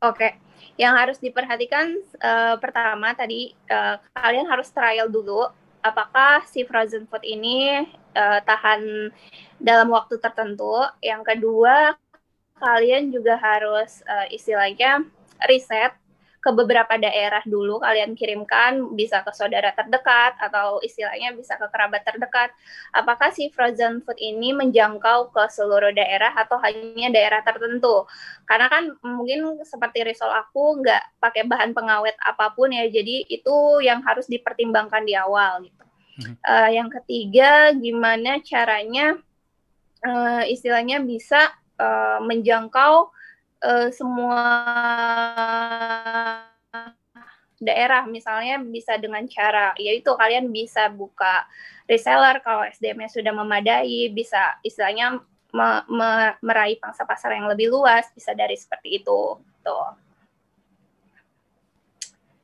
Oke, yang harus diperhatikan uh, pertama tadi uh, kalian harus trial dulu apakah si frozen food ini uh, tahan dalam waktu tertentu. Yang kedua, kalian juga harus uh, istilahnya riset ke beberapa daerah dulu kalian kirimkan bisa ke saudara terdekat atau istilahnya bisa ke kerabat terdekat. Apakah si frozen food ini menjangkau ke seluruh daerah atau hanya daerah tertentu? Karena kan mungkin seperti risol aku nggak pakai bahan pengawet apapun ya, jadi itu yang harus dipertimbangkan di awal gitu. Mm -hmm. Uh, yang ketiga, gimana caranya uh, istilahnya bisa uh, menjangkau uh, semua daerah misalnya bisa dengan cara yaitu kalian bisa buka reseller kalau SDM-nya sudah memadai bisa istilahnya me me meraih pangsa pasar yang lebih luas bisa dari seperti itu tuh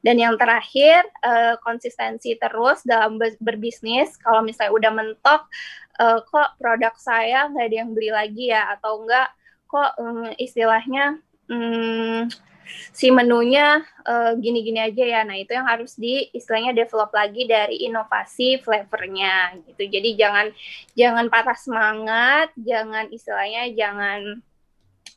dan yang terakhir uh, konsistensi terus dalam berbisnis kalau misalnya udah mentok uh, kok produk saya nggak ada yang beli lagi ya atau enggak kok um, istilahnya um, si menunya eh, gini-gini uh, aja ya. Nah, itu yang harus di istilahnya develop lagi dari inovasi flavornya gitu. Jadi jangan jangan patah semangat, jangan istilahnya jangan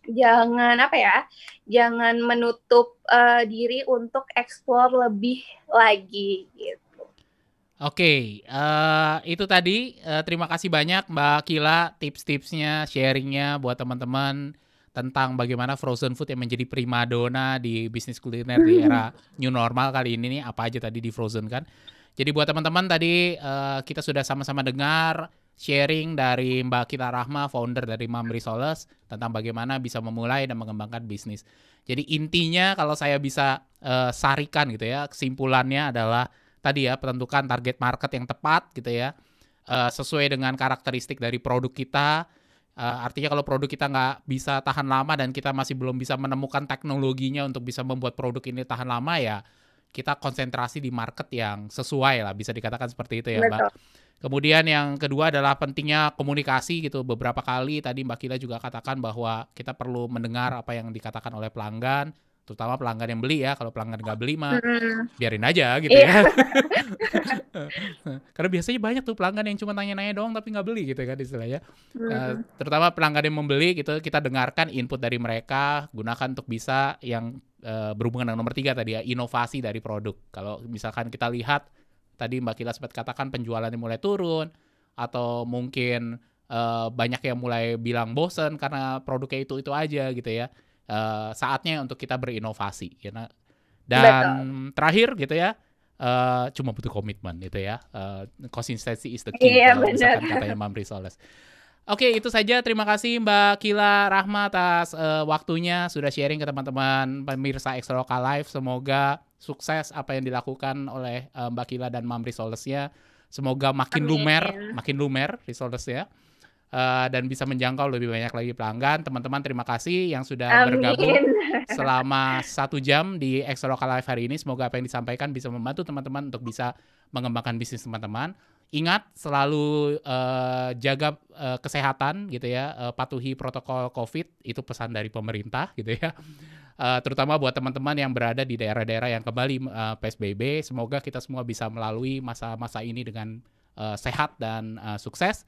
jangan apa ya? Jangan menutup uh, diri untuk explore lebih lagi gitu. Oke, okay, uh, eh, itu tadi. Uh, terima kasih banyak Mbak Kila tips-tipsnya, sharingnya buat teman-teman tentang bagaimana frozen food yang menjadi primadona di bisnis kuliner di era new normal kali ini nih apa aja tadi di frozen kan. Jadi buat teman-teman tadi uh, kita sudah sama-sama dengar sharing dari Mbak Kita Rahma, founder dari Mamri Soles tentang bagaimana bisa memulai dan mengembangkan bisnis. Jadi intinya kalau saya bisa uh, sarikan gitu ya, kesimpulannya adalah tadi ya penentukan target market yang tepat gitu ya uh, sesuai dengan karakteristik dari produk kita uh, artinya kalau produk kita nggak bisa tahan lama dan kita masih belum bisa menemukan teknologinya untuk bisa membuat produk ini tahan lama ya kita konsentrasi di market yang sesuai lah bisa dikatakan seperti itu ya mbak. Kemudian yang kedua adalah pentingnya komunikasi gitu. Beberapa kali tadi Mbak Kila juga katakan bahwa kita perlu mendengar apa yang dikatakan oleh pelanggan, terutama pelanggan yang beli ya kalau pelanggan nggak beli mah hmm. biarin aja gitu yeah. ya karena biasanya banyak tuh pelanggan yang cuma tanya-nanya doang tapi nggak beli gitu ya kan istilahnya hmm. uh, terutama pelanggan yang membeli gitu kita dengarkan input dari mereka gunakan untuk bisa yang uh, berhubungan dengan nomor tiga tadi ya inovasi dari produk kalau misalkan kita lihat tadi Mbak Kila sempat katakan penjualannya mulai turun atau mungkin uh, banyak yang mulai bilang bosen karena produknya itu itu aja gitu ya uh, saatnya untuk kita berinovasi ya know? dan Betul. terakhir gitu ya uh, cuma butuh komitmen gitu ya uh, eh, konsistensi is the key yeah, kalau misalkan katanya Mamri Soles Oke itu saja terima kasih Mbak Kila Rahma atas uh, waktunya sudah sharing ke teman-teman pemirsa Local Live semoga sukses apa yang dilakukan oleh uh, Mbak Kila dan Mamri Solesnya semoga makin Amin. lumer makin lumer Solesnya uh, dan bisa menjangkau lebih banyak lagi pelanggan. Teman-teman terima kasih yang sudah Amin. bergabung selama satu jam di Extra Local Live hari ini. Semoga apa yang disampaikan bisa membantu teman-teman untuk bisa mengembangkan bisnis teman-teman. Ingat selalu uh, jaga uh, kesehatan gitu ya, uh, patuhi protokol COVID itu pesan dari pemerintah gitu ya. Uh, terutama buat teman-teman yang berada di daerah-daerah yang kembali uh, PSBB, semoga kita semua bisa melalui masa-masa ini dengan uh, sehat dan uh, sukses.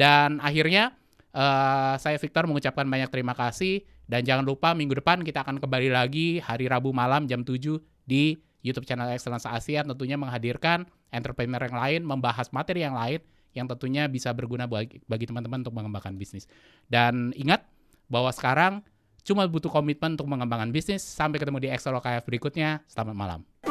Dan akhirnya uh, saya Victor mengucapkan banyak terima kasih dan jangan lupa minggu depan kita akan kembali lagi hari Rabu malam jam 7 di YouTube channel Excellence ASEAN tentunya menghadirkan entrepreneur yang lain membahas materi yang lain yang tentunya bisa berguna bagi, bagi teman-teman untuk mengembangkan bisnis. Dan ingat bahwa sekarang cuma butuh komitmen untuk mengembangkan bisnis. Sampai ketemu di Excel OKF berikutnya. Selamat malam.